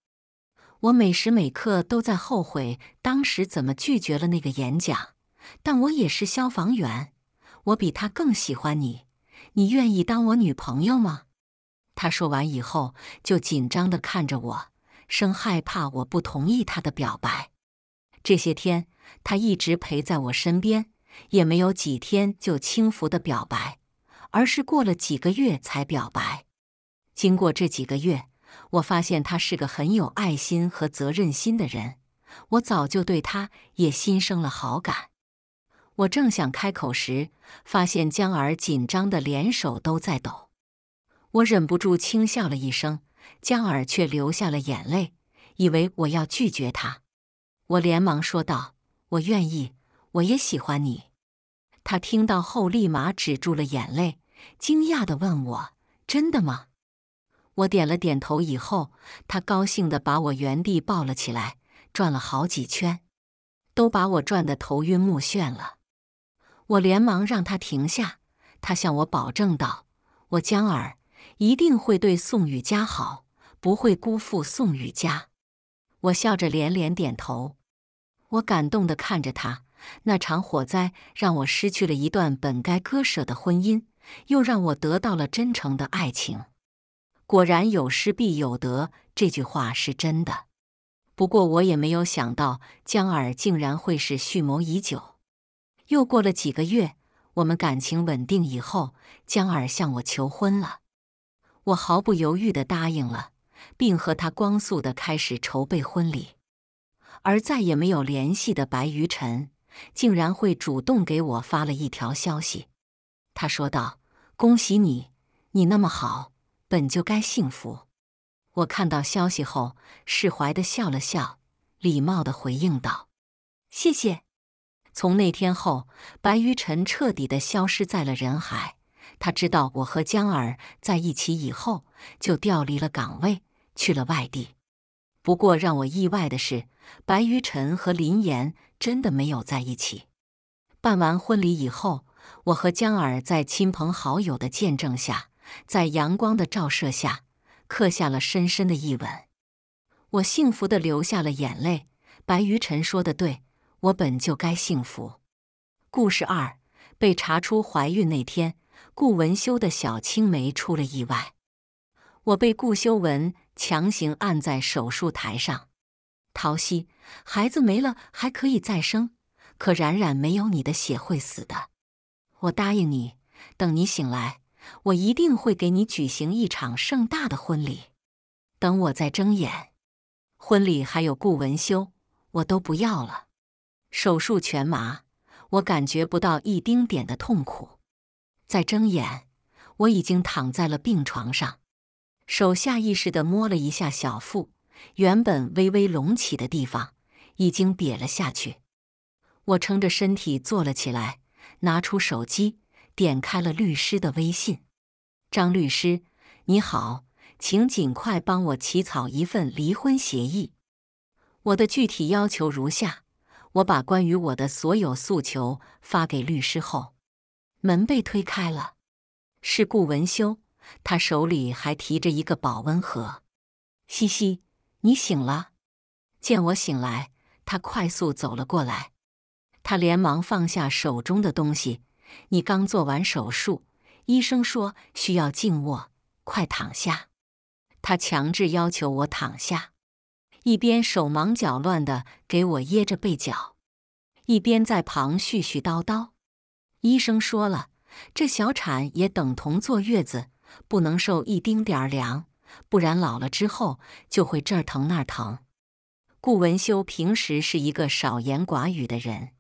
我每时每刻都在后悔当时怎么拒绝了那个演讲，但我也是消防员，我比他更喜欢你，你愿意当我女朋友吗？他说完以后就紧张地看着我，生怕我不同意他的表白。这些天他一直陪在我身边，也没有几天就轻浮的表白，而是过了几个月才表白。经过这几个月。我发现他是个很有爱心和责任心的人，我早就对他也心生了好感。我正想开口时，发现江儿紧张的连手都在抖。我忍不住轻笑了一声，江儿却流下了眼泪，以为我要拒绝他。我连忙说道：“我愿意，我也喜欢你。”他听到后立马止住了眼泪，惊讶地问我：“真的吗？”我点了点头，以后他高兴的把我原地抱了起来，转了好几圈，都把我转得头晕目眩了。我连忙让他停下，他向我保证道：“我江儿一定会对宋雨佳好，不会辜负宋雨佳。”我笑着连连点头。我感动的看着他，那场火灾让我失去了一段本该割舍的婚姻，又让我得到了真诚的爱情。果然有失必有得，这句话是真的。不过我也没有想到江儿竟然会是蓄谋已久。又过了几个月，我们感情稳定以后，江儿向我求婚了，我毫不犹豫的答应了，并和他光速的开始筹备婚礼。而再也没有联系的白余晨，竟然会主动给我发了一条消息。他说道：“恭喜你，你那么好。”本就该幸福。我看到消息后，释怀的笑了笑，礼貌的回应道：“谢谢。”从那天后，白于晨彻底的消失在了人海。他知道我和江儿在一起以后，就调离了岗位，去了外地。不过让我意外的是，白于晨和林岩真的没有在一起。办完婚礼以后，我和江儿在亲朋好友的见证下。在阳光的照射下，刻下了深深的一吻。我幸福的流下了眼泪。白余晨说的对，我本就该幸福。故事二：被查出怀孕那天，顾文修的小青梅出了意外。我被顾修文强行按在手术台上。桃西，孩子没了还可以再生，可冉冉没有你的血会死的。我答应你，等你醒来。我一定会给你举行一场盛大的婚礼。等我再睁眼，婚礼还有顾文修，我都不要了。手术全麻，我感觉不到一丁点的痛苦。再睁眼，我已经躺在了病床上，手下意识地摸了一下小腹，原本微微隆起的地方已经瘪了下去。我撑着身体坐了起来，拿出手机。点开了律师的微信，张律师，你好，请尽快帮我起草一份离婚协议。我的具体要求如下：我把关于我的所有诉求发给律师后，门被推开了，是顾文修，他手里还提着一个保温盒。嘻嘻，你醒了。见我醒来，他快速走了过来，他连忙放下手中的东西。你刚做完手术，医生说需要静卧，快躺下。他强制要求我躺下，一边手忙脚乱地给我掖着被角，一边在旁絮絮叨叨。医生说了，这小产也等同坐月子，不能受一丁点儿凉，不然老了之后就会这儿疼那儿疼。顾文修平时是一个少言寡语的人。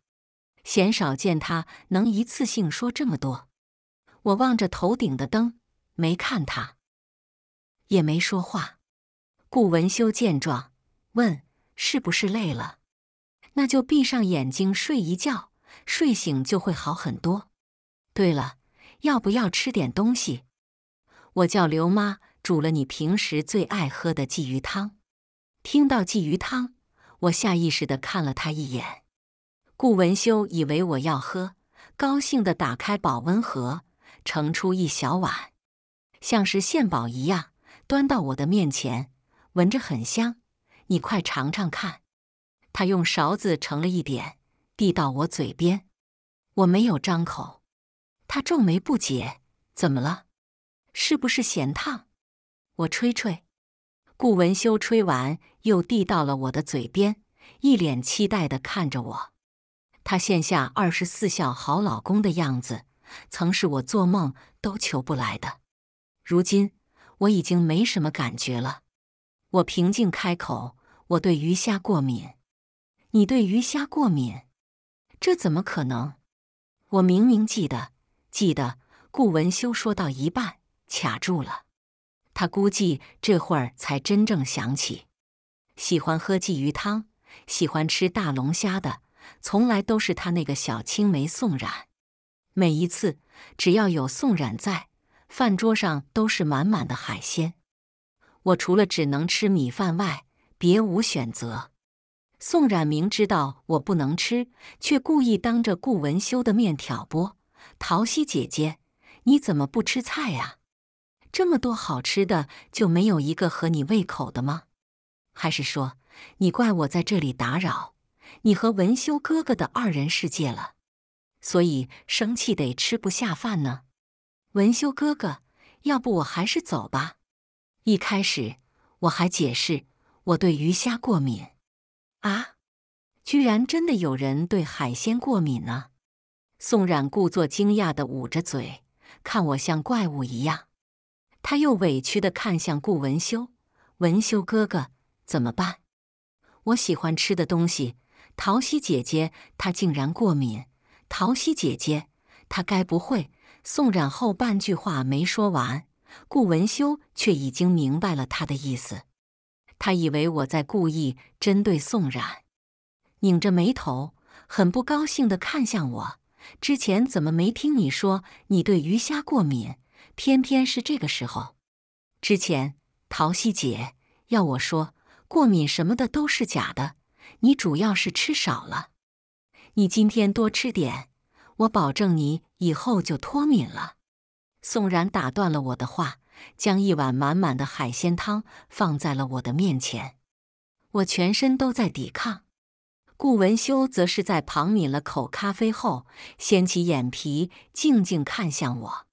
鲜少见他能一次性说这么多。我望着头顶的灯，没看他，也没说话。顾文修见状，问：“是不是累了？那就闭上眼睛睡一觉，睡醒就会好很多。对了，要不要吃点东西？我叫刘妈煮了你平时最爱喝的鲫鱼汤。”听到鲫鱼汤，我下意识地看了他一眼。顾文修以为我要喝，高兴地打开保温盒，盛出一小碗，像是献宝一样端到我的面前。闻着很香，你快尝尝看。他用勺子盛了一点，递到我嘴边。我没有张口，他皱眉不解：“怎么了？是不是嫌烫？”我吹吹。顾文修吹完，又递到了我的嘴边，一脸期待地看着我。他现下二十四孝好老公的样子，曾是我做梦都求不来的。如今我已经没什么感觉了。我平静开口：“我对鱼虾过敏。”你对鱼虾过敏？这怎么可能？我明明记得，记得。顾文修说到一半卡住了。他估计这会儿才真正想起，喜欢喝鲫鱼汤，喜欢吃大龙虾的。从来都是他那个小青梅宋冉，每一次只要有宋冉在，饭桌上都是满满的海鲜。我除了只能吃米饭外，别无选择。宋冉明知道我不能吃，却故意当着顾文修的面挑拨：“桃溪姐姐，你怎么不吃菜啊？这么多好吃的，就没有一个合你胃口的吗？还是说你怪我在这里打扰？”你和文修哥哥的二人世界了，所以生气得吃不下饭呢。文修哥哥，要不我还是走吧。一开始我还解释我对鱼虾过敏啊，居然真的有人对海鲜过敏呢！宋冉故作惊讶的捂着嘴，看我像怪物一样，他又委屈的看向顾文修，文修哥哥怎么办？我喜欢吃的东西。桃溪姐姐，她竟然过敏！桃溪姐姐，她该不会……宋冉后半句话没说完，顾文修却已经明白了他的意思。他以为我在故意针对宋冉，拧着眉头，很不高兴地看向我。之前怎么没听你说你对鱼虾过敏？偏偏是这个时候。之前，桃溪姐，要我说，过敏什么的都是假的。你主要是吃少了，你今天多吃点，我保证你以后就脱敏了。宋冉打断了我的话，将一碗满满的海鲜汤放在了我的面前。我全身都在抵抗。顾文修则是在旁抿了口咖啡后，掀起眼皮，静静看向我。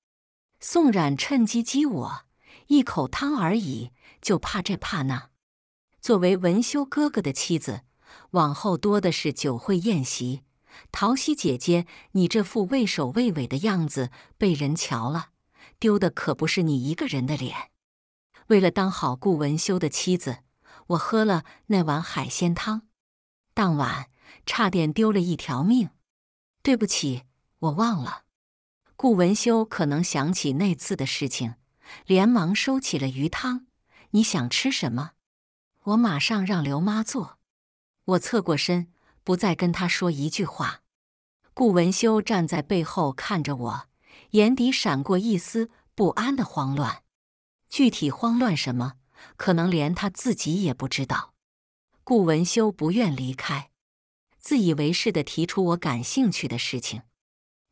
宋冉趁机激我：一口汤而已，就怕这怕那。作为文修哥哥的妻子。往后多的是酒会宴席，桃溪姐姐，你这副畏首畏尾的样子被人瞧了，丢的可不是你一个人的脸。为了当好顾文修的妻子，我喝了那碗海鲜汤，当晚差点丢了一条命。对不起，我忘了。顾文修可能想起那次的事情，连忙收起了鱼汤。你想吃什么？我马上让刘妈做。我侧过身，不再跟他说一句话。顾文修站在背后看着我，眼底闪过一丝不安的慌乱。具体慌乱什么，可能连他自己也不知道。顾文修不愿离开，自以为是地提出我感兴趣的事情：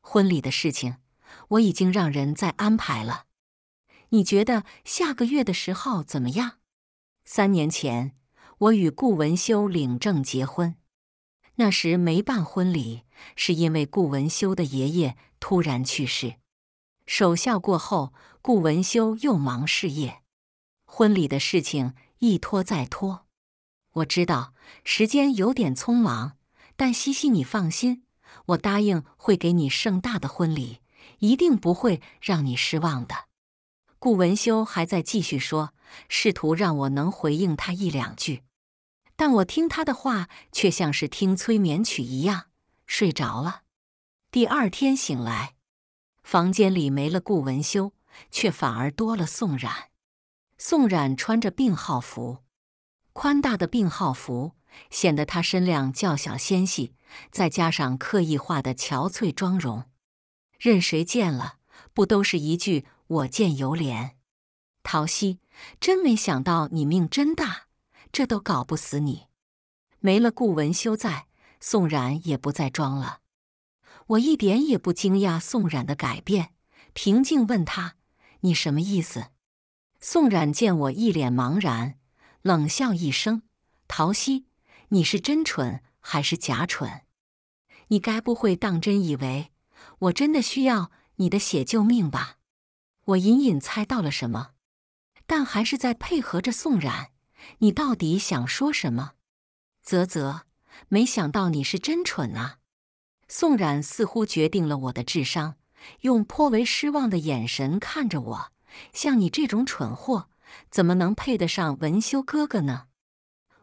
婚礼的事情，我已经让人在安排了。你觉得下个月的十号怎么样？三年前。我与顾文修领证结婚，那时没办婚礼，是因为顾文修的爷爷突然去世，守孝过后，顾文修又忙事业，婚礼的事情一拖再拖。我知道时间有点匆忙，但西西你放心，我答应会给你盛大的婚礼，一定不会让你失望的。顾文修还在继续说，试图让我能回应他一两句。但我听他的话，却像是听催眠曲一样睡着了。第二天醒来，房间里没了顾文修，却反而多了宋冉。宋冉穿着病号服，宽大的病号服显得她身量较小纤细，再加上刻意化的憔悴妆容，任谁见了，不都是一句“我见犹怜”？陶希，真没想到你命真大。这都搞不死你，没了顾文修在，宋冉也不再装了。我一点也不惊讶宋冉的改变，平静问他：“你什么意思？”宋冉见我一脸茫然，冷笑一声：“陶希，你是真蠢还是假蠢？你该不会当真以为我真的需要你的血救命吧？”我隐隐猜到了什么，但还是在配合着宋冉。你到底想说什么？啧啧，没想到你是真蠢啊！宋冉似乎决定了我的智商，用颇为失望的眼神看着我。像你这种蠢货，怎么能配得上文修哥哥呢？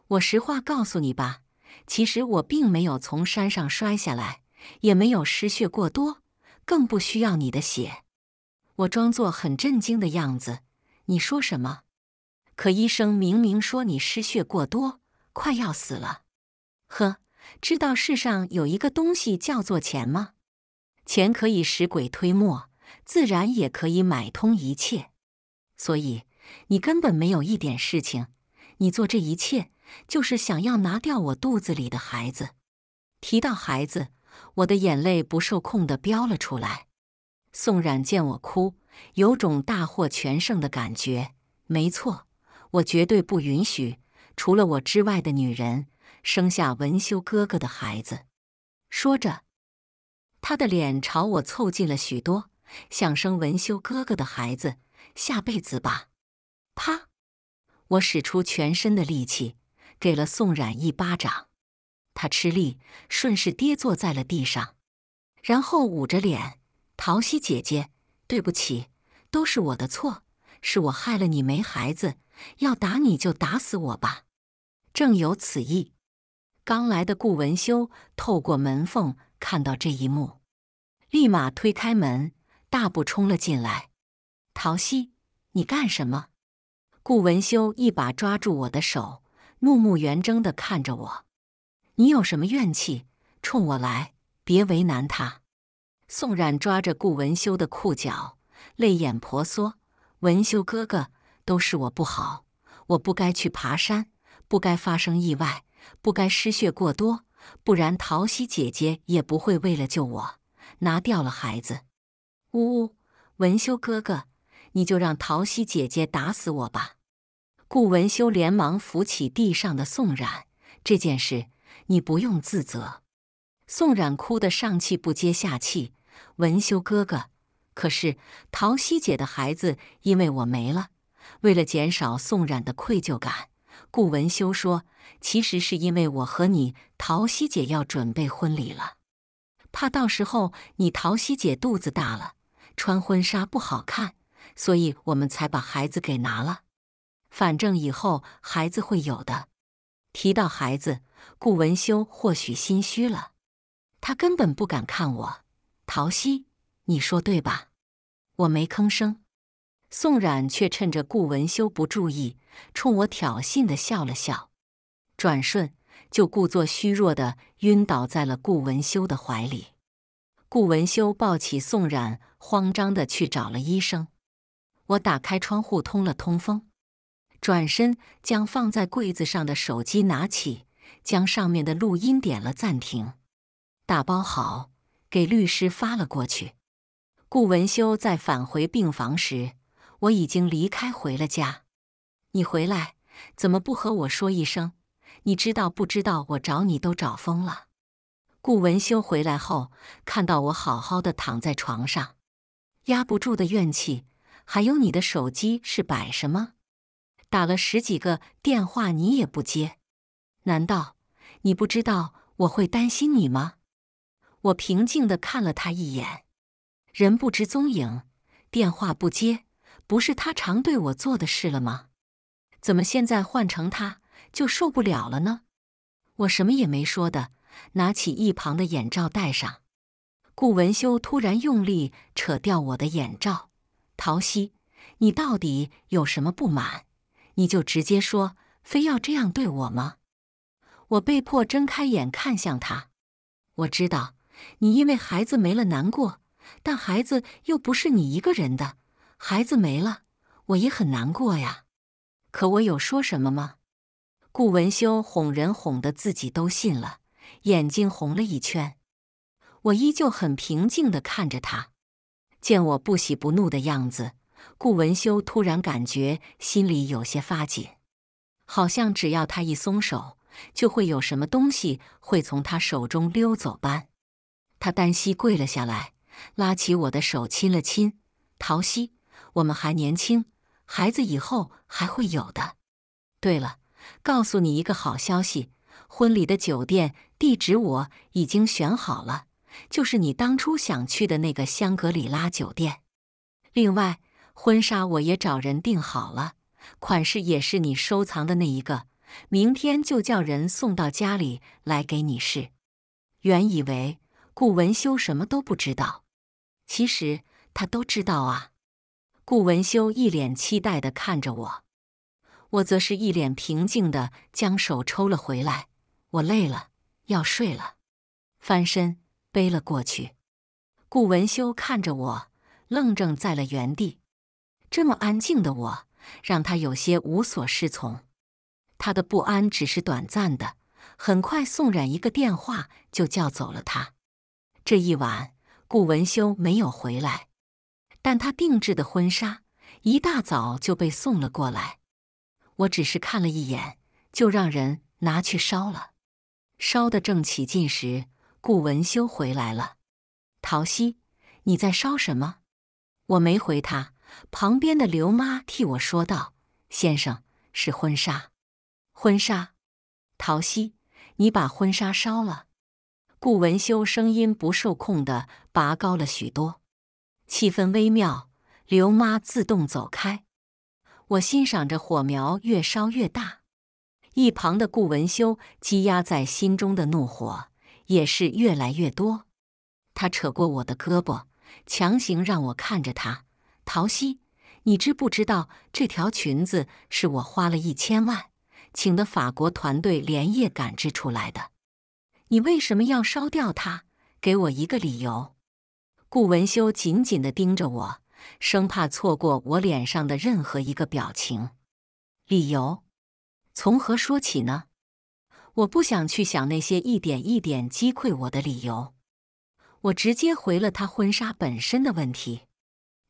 我实话告诉你吧，其实我并没有从山上摔下来，也没有失血过多，更不需要你的血。我装作很震惊的样子。你说什么？可医生明明说你失血过多，快要死了。呵，知道世上有一个东西叫做钱吗？钱可以使鬼推磨，自然也可以买通一切。所以你根本没有一点事情，你做这一切就是想要拿掉我肚子里的孩子。提到孩子，我的眼泪不受控的飙了出来。宋冉见我哭，有种大获全胜的感觉。没错。我绝对不允许除了我之外的女人生下文修哥哥的孩子。说着，他的脸朝我凑近了许多，想生文修哥哥的孩子，下辈子吧。啪！我使出全身的力气给了宋冉一巴掌，他吃力，顺势跌坐在了地上，然后捂着脸：“桃溪姐姐，对不起，都是我的错，是我害了你没孩子。”要打你就打死我吧，正有此意。刚来的顾文修透过门缝看到这一幕，立马推开门，大步冲了进来。陶西，你干什么？顾文修一把抓住我的手，怒目圆睁地看着我。你有什么怨气，冲我来，别为难他。宋冉抓着顾文修的裤脚，泪眼婆娑。文修哥哥。都是我不好，我不该去爬山，不该发生意外，不该失血过多，不然桃溪姐姐也不会为了救我拿掉了孩子。呜呜，文修哥哥，你就让桃溪姐姐打死我吧！顾文修连忙扶起地上的宋冉，这件事你不用自责。宋冉哭得上气不接下气，文修哥哥，可是桃溪姐的孩子因为我没了。为了减少宋冉的愧疚感，顾文修说：“其实是因为我和你桃溪姐要准备婚礼了，怕到时候你桃溪姐肚子大了，穿婚纱不好看，所以我们才把孩子给拿了。反正以后孩子会有的。”提到孩子，顾文修或许心虚了，他根本不敢看我。桃溪，你说对吧？我没吭声。宋冉却趁着顾文修不注意，冲我挑衅的笑了笑，转瞬就故作虚弱的晕倒在了顾文修的怀里。顾文修抱起宋冉，慌张的去找了医生。我打开窗户通了通风，转身将放在柜子上的手机拿起，将上面的录音点了暂停，打包好给律师发了过去。顾文修在返回病房时。我已经离开回了家，你回来怎么不和我说一声？你知道不知道我找你都找疯了？顾文修回来后看到我好好的躺在床上，压不住的怨气，还有你的手机是摆设吗？打了十几个电话你也不接，难道你不知道我会担心你吗？我平静的看了他一眼，人不知踪影，电话不接。不是他常对我做的事了吗？怎么现在换成他就受不了了呢？我什么也没说的，拿起一旁的眼罩戴上。顾文修突然用力扯掉我的眼罩。陶希，你到底有什么不满？你就直接说，非要这样对我吗？我被迫睁开眼看向他。我知道你因为孩子没了难过，但孩子又不是你一个人的。孩子没了，我也很难过呀。可我有说什么吗？顾文修哄人哄得自己都信了，眼睛红了一圈。我依旧很平静的看着他，见我不喜不怒的样子，顾文修突然感觉心里有些发紧，好像只要他一松手，就会有什么东西会从他手中溜走般。他单膝跪了下来，拉起我的手亲了亲，陶希。我们还年轻，孩子以后还会有的。对了，告诉你一个好消息，婚礼的酒店地址我已经选好了，就是你当初想去的那个香格里拉酒店。另外，婚纱我也找人订好了，款式也是你收藏的那一个，明天就叫人送到家里来给你试。原以为顾文修什么都不知道，其实他都知道啊。顾文修一脸期待的看着我，我则是一脸平静的将手抽了回来。我累了，要睡了，翻身背了过去。顾文修看着我，愣怔在了原地。这么安静的我，让他有些无所适从。他的不安只是短暂的，很快宋冉一个电话就叫走了他。这一晚，顾文修没有回来。但他定制的婚纱一大早就被送了过来，我只是看了一眼，就让人拿去烧了。烧得正起劲时，顾文修回来了。陶溪，你在烧什么？我没回他。旁边的刘妈替我说道：“先生是婚纱，婚纱。”陶溪，你把婚纱烧了。顾文修声音不受控的拔高了许多。气氛微妙，刘妈自动走开。我欣赏着火苗越烧越大，一旁的顾文修积压在心中的怒火也是越来越多。他扯过我的胳膊，强行让我看着他。陶西，你知不知道这条裙子是我花了一千万请的法国团队连夜赶制出来的？你为什么要烧掉它？给我一个理由。顾文修紧紧地盯着我，生怕错过我脸上的任何一个表情。理由从何说起呢？我不想去想那些一点一点击溃我的理由，我直接回了他婚纱本身的问题：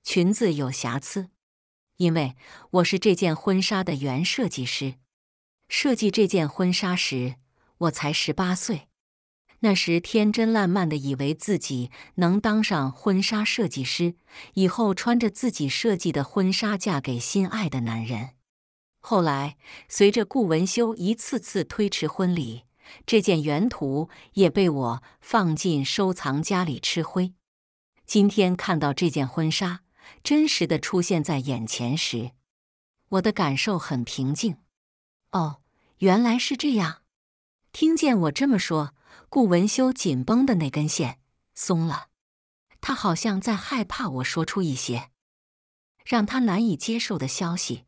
裙子有瑕疵，因为我是这件婚纱的原设计师，设计这件婚纱时我才十八岁。那时天真烂漫的以为自己能当上婚纱设计师，以后穿着自己设计的婚纱嫁给心爱的男人。后来随着顾文修一次次推迟婚礼，这件原图也被我放进收藏家里吃灰。今天看到这件婚纱真实的出现在眼前时，我的感受很平静。哦，原来是这样。听见我这么说。顾文修紧绷的那根线松了，他好像在害怕我说出一些让他难以接受的消息。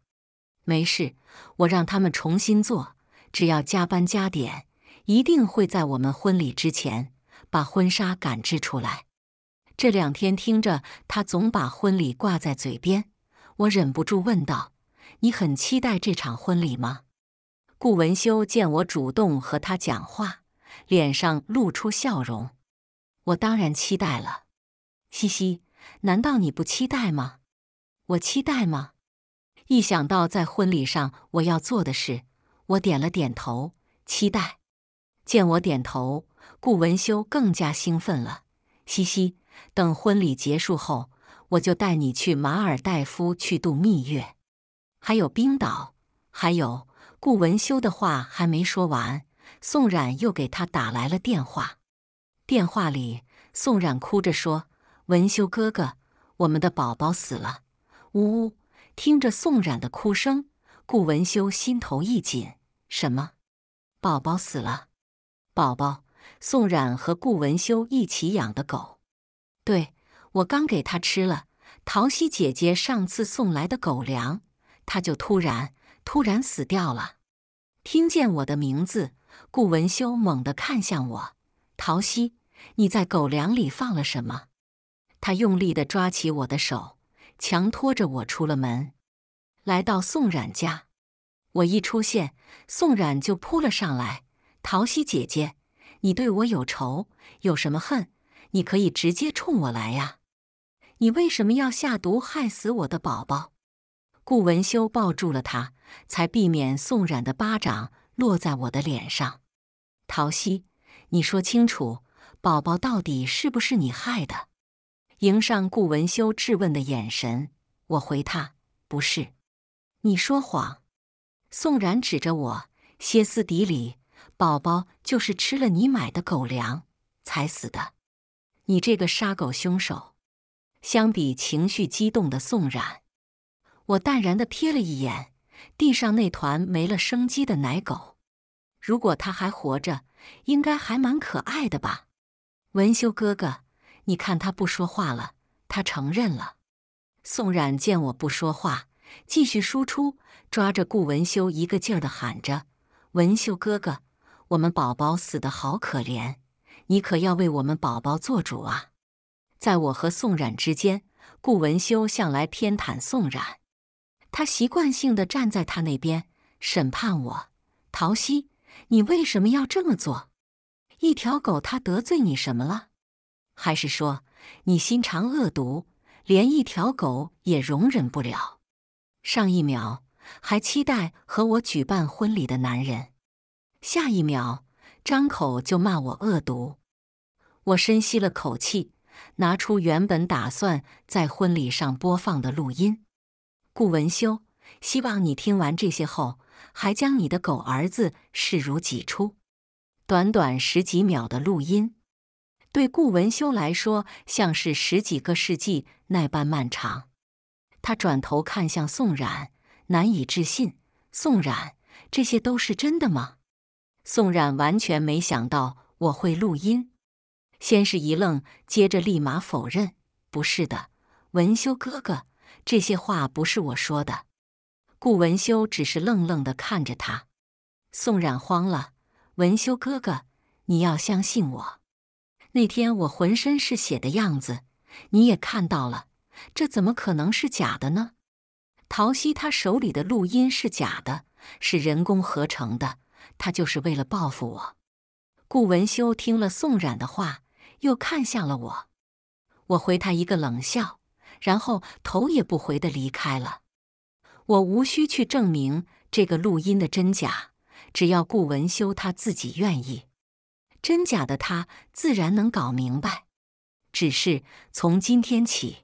没事，我让他们重新做，只要加班加点，一定会在我们婚礼之前把婚纱赶制出来。这两天听着他总把婚礼挂在嘴边，我忍不住问道：“你很期待这场婚礼吗？”顾文修见我主动和他讲话。脸上露出笑容，我当然期待了，嘻嘻，难道你不期待吗？我期待吗？一想到在婚礼上我要做的事，我点了点头，期待。见我点头，顾文修更加兴奋了，嘻嘻，等婚礼结束后，我就带你去马尔代夫去度蜜月，还有冰岛，还有……顾文修的话还没说完。宋冉又给他打来了电话，电话里宋冉哭着说：“文修哥哥，我们的宝宝死了，呜呜。”听着宋冉的哭声，顾文修心头一紧：“什么？宝宝死了？宝宝？宋冉和顾文修一起养的狗？对，我刚给它吃了桃溪姐姐上次送来的狗粮，它就突然突然死掉了。”听见我的名字。顾文修猛地看向我，桃溪，你在狗粮里放了什么？他用力地抓起我的手，强拖着我出了门，来到宋冉家。我一出现，宋冉就扑了上来：“桃溪姐姐，你对我有仇？有什么恨？你可以直接冲我来呀！你为什么要下毒害死我的宝宝？”顾文修抱住了他，才避免宋冉的巴掌。落在我的脸上，陶西，你说清楚，宝宝到底是不是你害的？迎上顾文修质问的眼神，我回他不是。你说谎！宋冉指着我，歇斯底里：“宝宝就是吃了你买的狗粮才死的，你这个杀狗凶手！”相比情绪激动的宋冉，我淡然的瞥了一眼。地上那团没了生机的奶狗，如果它还活着，应该还蛮可爱的吧？文修哥哥，你看它不说话了，它承认了。宋冉见我不说话，继续输出，抓着顾文修一个劲儿地喊着：“文修哥哥，我们宝宝死得好可怜，你可要为我们宝宝做主啊！”在我和宋冉之间，顾文修向来偏袒宋冉。他习惯性的站在他那边审判我，陶西，你为什么要这么做？一条狗，它得罪你什么了？还是说你心肠恶毒，连一条狗也容忍不了？上一秒还期待和我举办婚礼的男人，下一秒张口就骂我恶毒。我深吸了口气，拿出原本打算在婚礼上播放的录音。顾文修，希望你听完这些后，还将你的狗儿子视如己出。短短十几秒的录音，对顾文修来说，像是十几个世纪那般漫长。他转头看向宋冉，难以置信：“宋冉，这些都是真的吗？”宋冉完全没想到我会录音，先是一愣，接着立马否认：“不是的，文修哥哥。”这些话不是我说的，顾文修只是愣愣的看着他。宋冉慌了：“文修哥哥，你要相信我。那天我浑身是血的样子，你也看到了，这怎么可能是假的呢？”陶西他手里的录音是假的，是人工合成的，他就是为了报复我。顾文修听了宋冉的话，又看向了我，我回他一个冷笑。然后头也不回的离开了。我无需去证明这个录音的真假，只要顾文修他自己愿意，真假的他自然能搞明白。只是从今天起，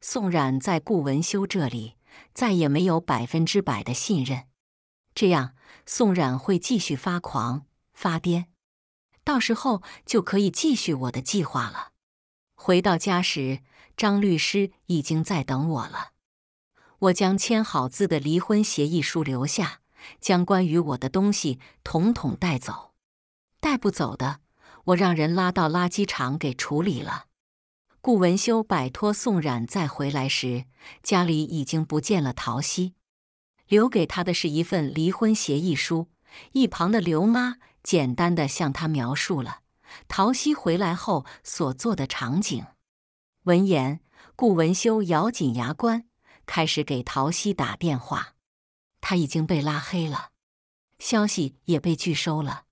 宋冉在顾文修这里再也没有百分之百的信任。这样，宋冉会继续发狂发癫，到时候就可以继续我的计划了。回到家时。张律师已经在等我了。我将签好字的离婚协议书留下，将关于我的东西统统带走。带不走的，我让人拉到垃圾场给处理了。顾文修摆脱宋冉再回来时，家里已经不见了陶西，留给他的是一份离婚协议书。一旁的刘妈简单的向他描述了陶西回来后所做的场景。闻言，顾文修咬紧牙关，开始给陶西打电话。他已经被拉黑了，消息也被拒收了。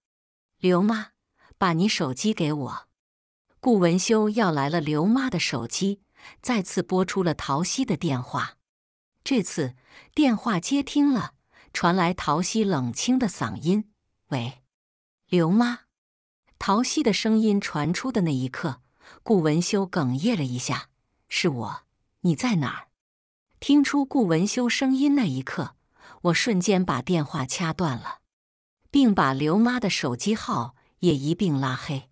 刘妈，把你手机给我。顾文修要来了刘妈的手机，再次拨出了陶西的电话。这次电话接听了，传来陶西冷清的嗓音：“喂，刘妈。”陶西的声音传出的那一刻。顾文修哽咽了一下：“是我，你在哪儿？”听出顾文修声音那一刻，我瞬间把电话掐断了，并把刘妈的手机号也一并拉黑。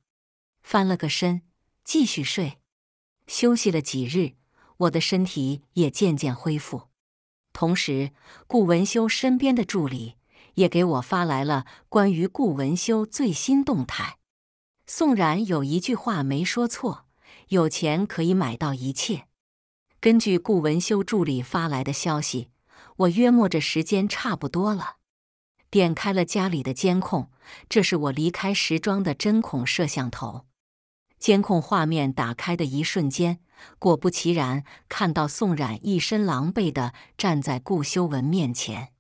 翻了个身，继续睡。休息了几日，我的身体也渐渐恢复。同时，顾文修身边的助理也给我发来了关于顾文修最新动态。宋然有一句话没说错。有钱可以买到一切。根据顾文修助理发来的消息，我约摸着时间差不多了，点开了家里的监控，这是我离开时装的针孔摄像头。监控画面打开的一瞬间，果不其然，看到宋冉一身狼狈地站在顾修文面前。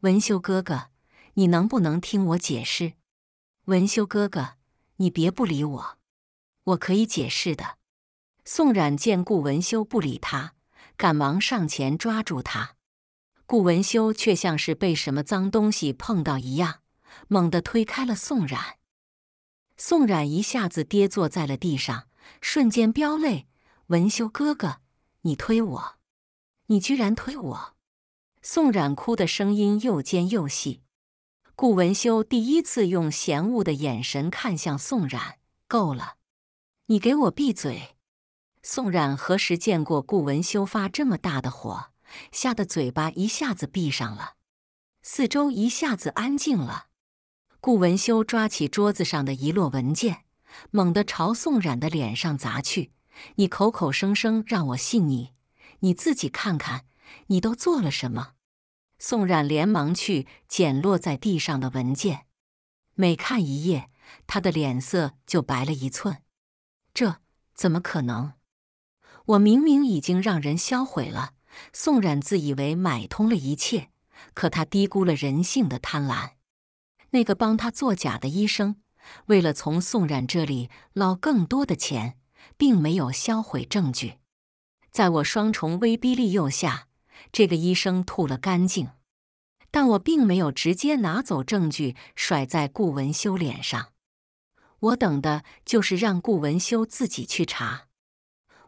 文修哥哥，你能不能听我解释？文修哥哥，你别不理我，我可以解释的。宋冉见顾文修不理他，赶忙上前抓住他，顾文修却像是被什么脏东西碰到一样，猛地推开了宋冉。宋冉一下子跌坐在了地上，瞬间飙泪：“文修哥哥，你推我，你居然推我！”宋冉哭的声音又尖又细。顾文修第一次用嫌恶的眼神看向宋冉：“够了，你给我闭嘴！”宋冉何时见过顾文修发这么大的火？吓得嘴巴一下子闭上了。四周一下子安静了。顾文修抓起桌子上的一摞文件，猛地朝宋冉的脸上砸去：“你口口声声让我信你，你自己看看，你都做了什么！”宋冉连忙去捡落在地上的文件，每看一页，他的脸色就白了一寸。这怎么可能？我明明已经让人销毁了。宋冉自以为买通了一切，可他低估了人性的贪婪。那个帮他作假的医生，为了从宋冉这里捞更多的钱，并没有销毁证据。在我双重威逼利诱下，这个医生吐了干净。但我并没有直接拿走证据，甩在顾文修脸上。我等的就是让顾文修自己去查。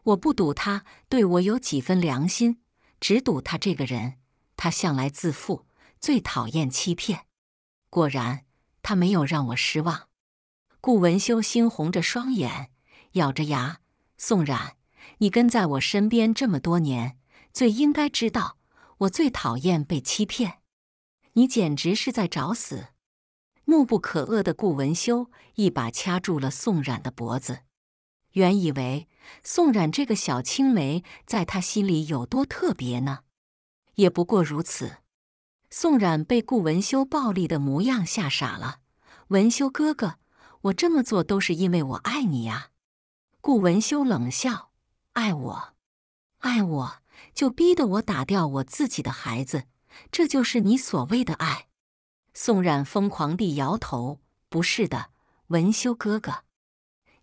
我不赌他对我有几分良心，只赌他这个人。他向来自负，最讨厌欺骗。果然，他没有让我失望。顾文修猩红着双眼，咬着牙：“宋冉，你跟在我身边这么多年，最应该知道，我最讨厌被欺骗。你简直是在找死！”怒不可遏的顾文修一把掐住了宋冉的脖子。原以为宋冉这个小青梅在他心里有多特别呢，也不过如此。宋冉被顾文修暴力的模样吓傻了：“文修哥哥，我这么做都是因为我爱你呀。”顾文修冷笑：“爱我？爱我就逼得我打掉我自己的孩子？这就是你所谓的爱？”宋冉疯狂地摇头：“不是的，文修哥哥，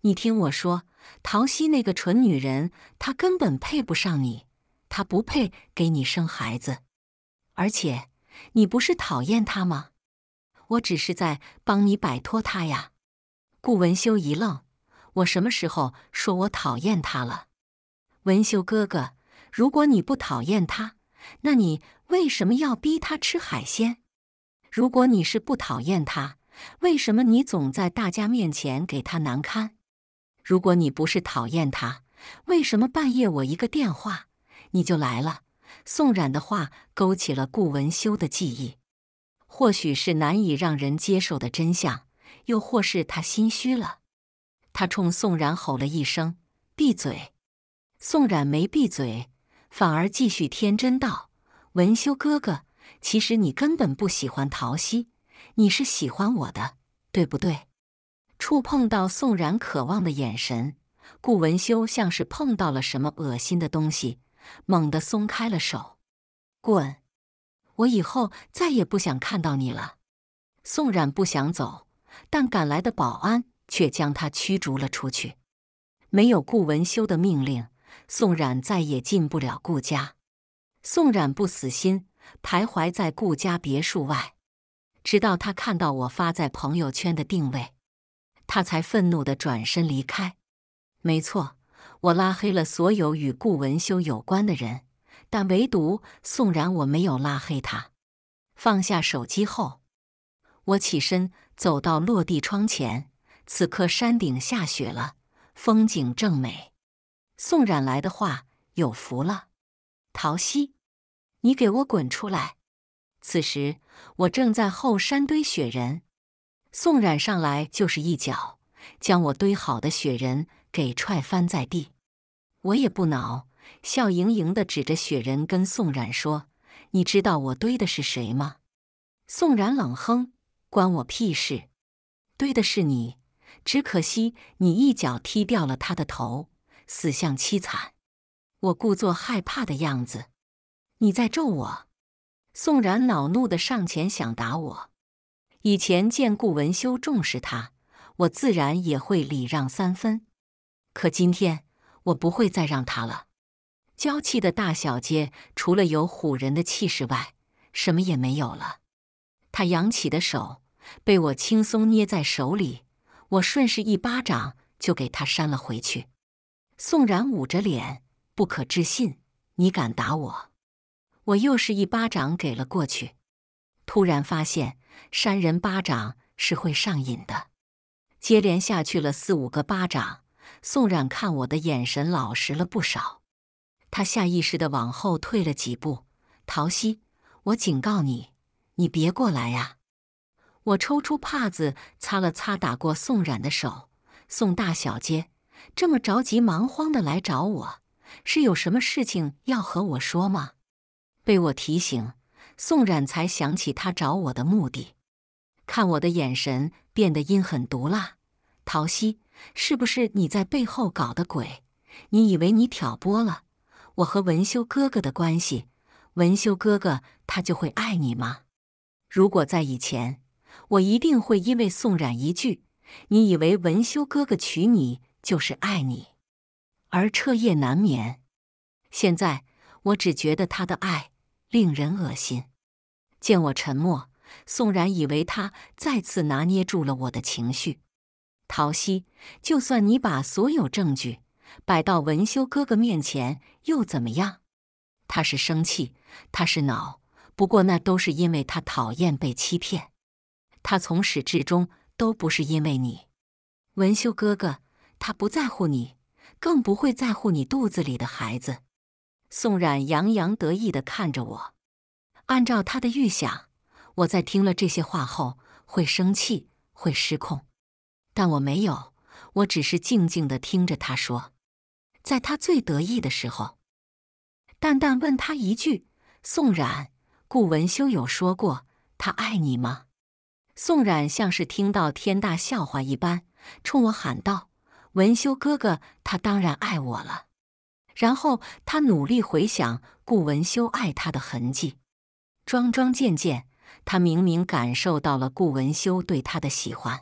你听我说。”陶西那个蠢女人，她根本配不上你，她不配给你生孩子。而且，你不是讨厌她吗？我只是在帮你摆脱她呀。顾文修一愣：“我什么时候说我讨厌她了？”文修哥哥，如果你不讨厌她，那你为什么要逼她吃海鲜？如果你是不讨厌她，为什么你总在大家面前给她难堪？如果你不是讨厌他，为什么半夜我一个电话你就来了？宋冉的话勾起了顾文修的记忆，或许是难以让人接受的真相，又或是他心虚了，他冲宋冉吼了一声：“闭嘴！”宋冉没闭嘴，反而继续天真道：“文修哥哥，其实你根本不喜欢陶西，你是喜欢我的，对不对？”触碰到宋冉渴望的眼神，顾文修像是碰到了什么恶心的东西，猛地松开了手。滚！我以后再也不想看到你了。宋冉不想走，但赶来的保安却将他驱逐了出去。没有顾文修的命令，宋冉再也进不了顾家。宋冉不死心，徘徊在顾家别墅外，直到他看到我发在朋友圈的定位。他才愤怒的转身离开。没错，我拉黑了所有与顾文修有关的人，但唯独宋冉我没有拉黑他。放下手机后，我起身走到落地窗前。此刻山顶下雪了，风景正美。宋冉来的话，有福了。陶西，你给我滚出来！此时我正在后山堆雪人。宋冉上来就是一脚，将我堆好的雪人给踹翻在地。我也不恼，笑盈盈的指着雪人跟宋冉说：“你知道我堆的是谁吗？”宋冉冷哼：“关我屁事！堆的是你，只可惜你一脚踢掉了他的头，死相凄惨。”我故作害怕的样子：“你在咒我？”宋冉恼怒的上前想打我。以前见顾文修重视他，我自然也会礼让三分。可今天我不会再让他了。娇气的大小姐除了有唬人的气势外，什么也没有了。他扬起的手被我轻松捏在手里，我顺势一巴掌就给他扇了回去。宋然捂着脸，不可置信：“你敢打我？”我又是一巴掌给了过去。突然发现。扇人巴掌是会上瘾的，接连下去了四五个巴掌。宋冉看我的眼神老实了不少，他下意识的往后退了几步。陶西，我警告你，你别过来啊！我抽出帕子擦了擦打过宋冉的手。宋大小姐这么着急忙慌的来找我，是有什么事情要和我说吗？被我提醒。宋冉才想起他找我的目的，看我的眼神变得阴狠毒辣。陶西，是不是你在背后搞的鬼？你以为你挑拨了我和文修哥哥的关系，文修哥哥他就会爱你吗？如果在以前，我一定会因为宋冉一句“你以为文修哥哥娶你就是爱你”，而彻夜难眠。现在，我只觉得他的爱。令人恶心。见我沉默，宋然以为他再次拿捏住了我的情绪。陶希，就算你把所有证据摆到文修哥哥面前，又怎么样？他是生气，他是恼，不过那都是因为他讨厌被欺骗。他从始至终都不是因为你，文修哥哥，他不在乎你，更不会在乎你肚子里的孩子。宋冉洋洋得意的看着我，按照他的预想，我在听了这些话后会生气，会失控，但我没有，我只是静静的听着他说，在他最得意的时候，淡淡问他一句：“宋冉，顾文修有说过他爱你吗？”宋冉像是听到天大笑话一般，冲我喊道：“文修哥哥，他当然爱我了。”然后他努力回想顾文修爱他的痕迹，桩桩件件，他明明感受到了顾文修对他的喜欢，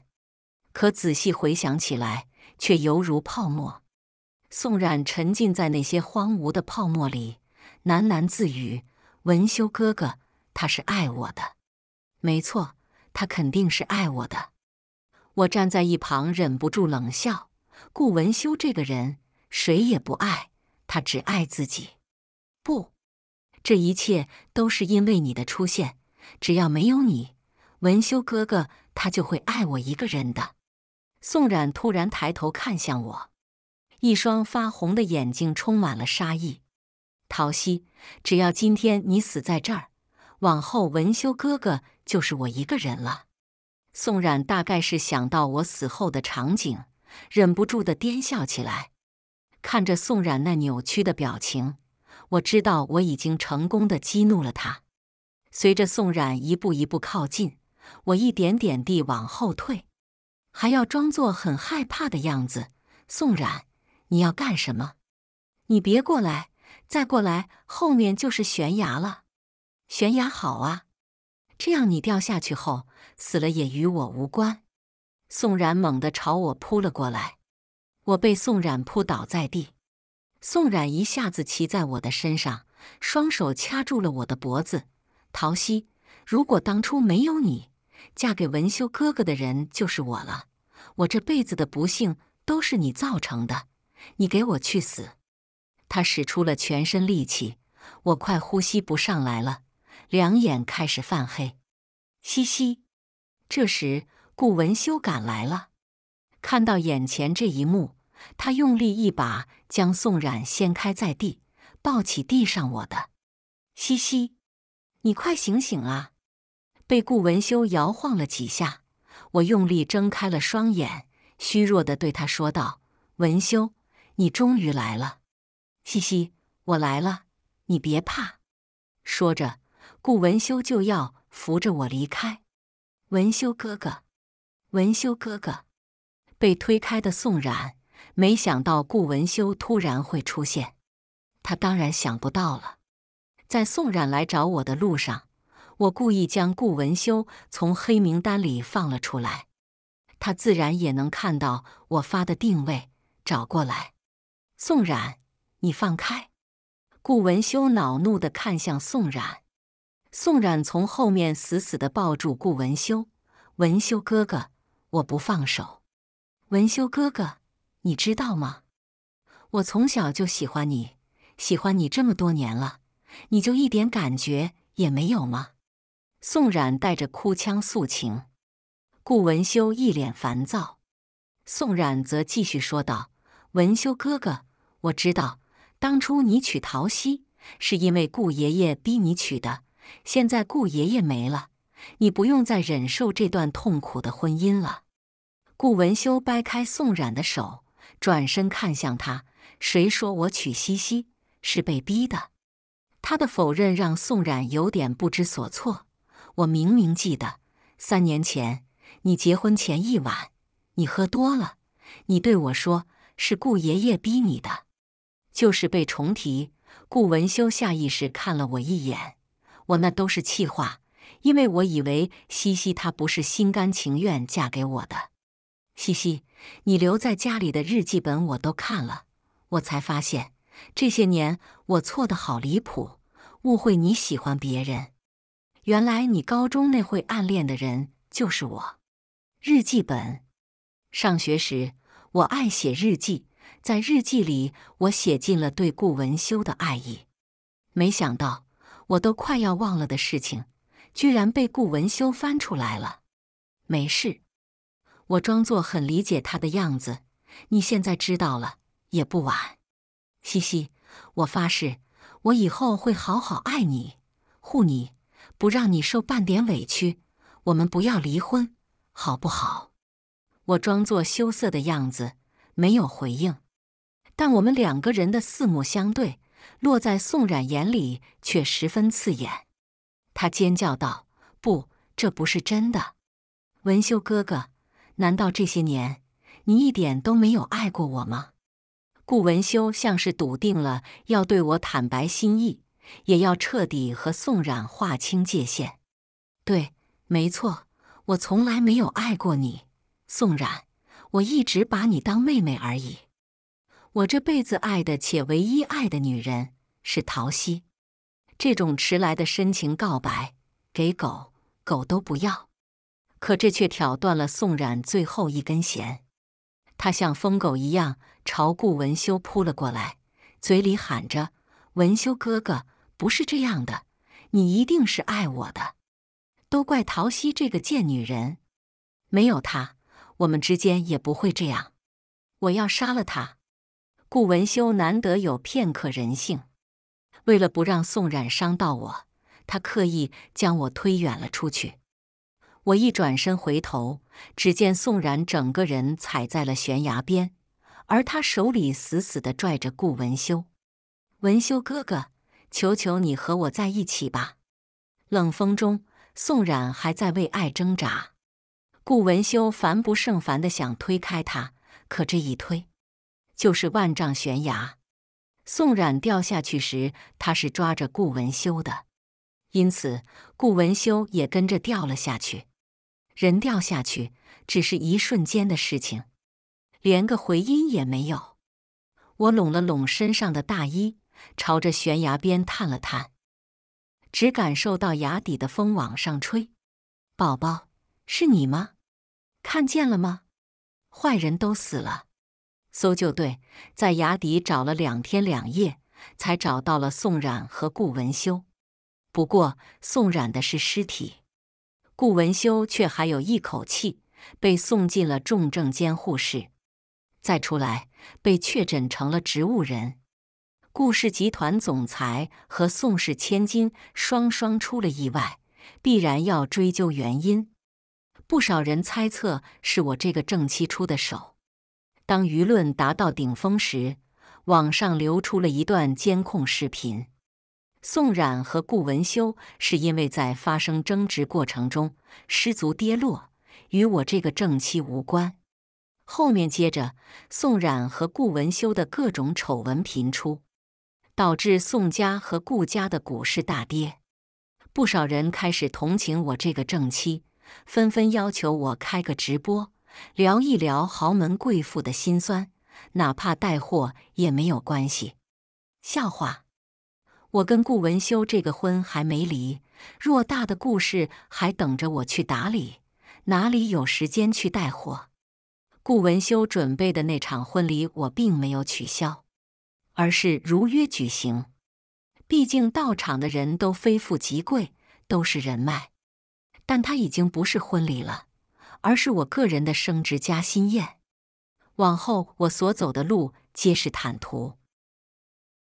可仔细回想起来，却犹如泡沫。宋冉沉浸在那些荒芜的泡沫里，喃喃自语：“文修哥哥，他是爱我的，没错，他肯定是爱我的。”我站在一旁，忍不住冷笑：“顾文修这个人，谁也不爱。”他只爱自己，不，这一切都是因为你的出现。只要没有你，文修哥哥他就会爱我一个人的。宋冉突然抬头看向我，一双发红的眼睛充满了杀意。陶西，只要今天你死在这儿，往后文修哥哥就是我一个人了。宋冉大概是想到我死后的场景，忍不住的癫笑起来。看着宋冉那扭曲的表情，我知道我已经成功的激怒了他。随着宋冉一步一步靠近，我一点点地往后退，还要装作很害怕的样子。宋冉，你要干什么？你别过来！再过来，后面就是悬崖了。悬崖好啊，这样你掉下去后死了也与我无关。宋冉猛地朝我扑了过来。我被宋冉扑倒在地，宋冉一下子骑在我的身上，双手掐住了我的脖子。陶西，如果当初没有你，嫁给文修哥哥的人就是我了。我这辈子的不幸都是你造成的，你给我去死！他使出了全身力气，我快呼吸不上来了，两眼开始泛黑。嘻嘻，这时顾文修赶来了，看到眼前这一幕。他用力一把将宋冉掀开在地，抱起地上我的，西西，你快醒醒啊！被顾文修摇晃了几下，我用力睁开了双眼，虚弱的对他说道：“文修，你终于来了，西西，我来了，你别怕。”说着，顾文修就要扶着我离开。文修哥哥，文修哥哥，被推开的宋冉。没想到顾文修突然会出现，他当然想不到了。在宋冉来找我的路上，我故意将顾文修从黑名单里放了出来，他自然也能看到我发的定位，找过来。宋冉，你放开！顾文修恼怒的看向宋冉，宋冉从后面死死的抱住顾文修，文修哥哥，我不放手，文修哥哥。你知道吗？我从小就喜欢你，喜欢你这么多年了，你就一点感觉也没有吗？宋冉带着哭腔诉情，顾文修一脸烦躁。宋冉则继续说道：“文修哥哥，我知道当初你娶陶溪是因为顾爷爷逼你娶的，现在顾爷爷没了，你不用再忍受这段痛苦的婚姻了。”顾文修掰开宋冉的手。转身看向他，谁说我娶西西是被逼的？他的否认让宋冉有点不知所措。我明明记得，三年前你结婚前一晚，你喝多了，你对我说是顾爷爷逼你的，就是被重提。顾文修下意识看了我一眼，我那都是气话，因为我以为西西她不是心甘情愿嫁给我的。嘻嘻，你留在家里的日记本我都看了，我才发现这些年我错的好离谱，误会你喜欢别人。原来你高中那会暗恋的人就是我。日记本，上学时我爱写日记，在日记里我写尽了对顾文修的爱意。没想到我都快要忘了的事情，居然被顾文修翻出来了。没事。我装作很理解他的样子，你现在知道了也不晚。嘻嘻，我发誓，我以后会好好爱你，护你，不让你受半点委屈。我们不要离婚，好不好？我装作羞涩的样子，没有回应。但我们两个人的四目相对，落在宋冉眼里却十分刺眼。他尖叫道：“不，这不是真的，文修哥哥。”难道这些年你一点都没有爱过我吗？顾文修像是笃定了要对我坦白心意，也要彻底和宋冉划清界限。对，没错，我从来没有爱过你，宋冉，我一直把你当妹妹而已。我这辈子爱的且唯一爱的女人是陶西。这种迟来的深情告白，给狗狗都不要。可这却挑断了宋冉最后一根弦，他像疯狗一样朝顾文修扑了过来，嘴里喊着：“文修哥哥，不是这样的，你一定是爱我的，都怪陶溪这个贱女人，没有她，我们之间也不会这样。我要杀了她。”顾文修难得有片刻人性，为了不让宋冉伤到我，他刻意将我推远了出去。我一转身回头，只见宋冉整个人踩在了悬崖边，而他手里死死地拽着顾文修。文修哥哥，求求你和我在一起吧！冷风中，宋冉还在为爱挣扎。顾文修烦不胜烦地想推开他，可这一推，就是万丈悬崖。宋冉掉下去时，他是抓着顾文修的，因此顾文修也跟着掉了下去。人掉下去，只是一瞬间的事情，连个回音也没有。我拢了拢身上的大衣，朝着悬崖边探了探，只感受到崖底的风往上吹。宝宝，是你吗？看见了吗？坏人都死了。搜救队在崖底找了两天两夜，才找到了宋冉和顾文修。不过，宋冉的是尸体。顾文修却还有一口气，被送进了重症监护室，再出来被确诊成了植物人。顾氏集团总裁和宋氏千金双双出了意外，必然要追究原因。不少人猜测是我这个正妻出的手。当舆论达到顶峰时，网上流出了一段监控视频。宋冉和顾文修是因为在发生争执过程中失足跌落，与我这个正妻无关。后面接着，宋冉和顾文修的各种丑闻频出，导致宋家和顾家的股市大跌。不少人开始同情我这个正妻，纷纷要求我开个直播，聊一聊豪门贵妇的辛酸，哪怕带货也没有关系。笑话。我跟顾文修这个婚还没离，偌大的故事还等着我去打理，哪里有时间去带货？顾文修准备的那场婚礼我并没有取消，而是如约举行。毕竟到场的人都非富即贵，都是人脉。但他已经不是婚礼了，而是我个人的升职加薪宴。往后我所走的路皆是坦途。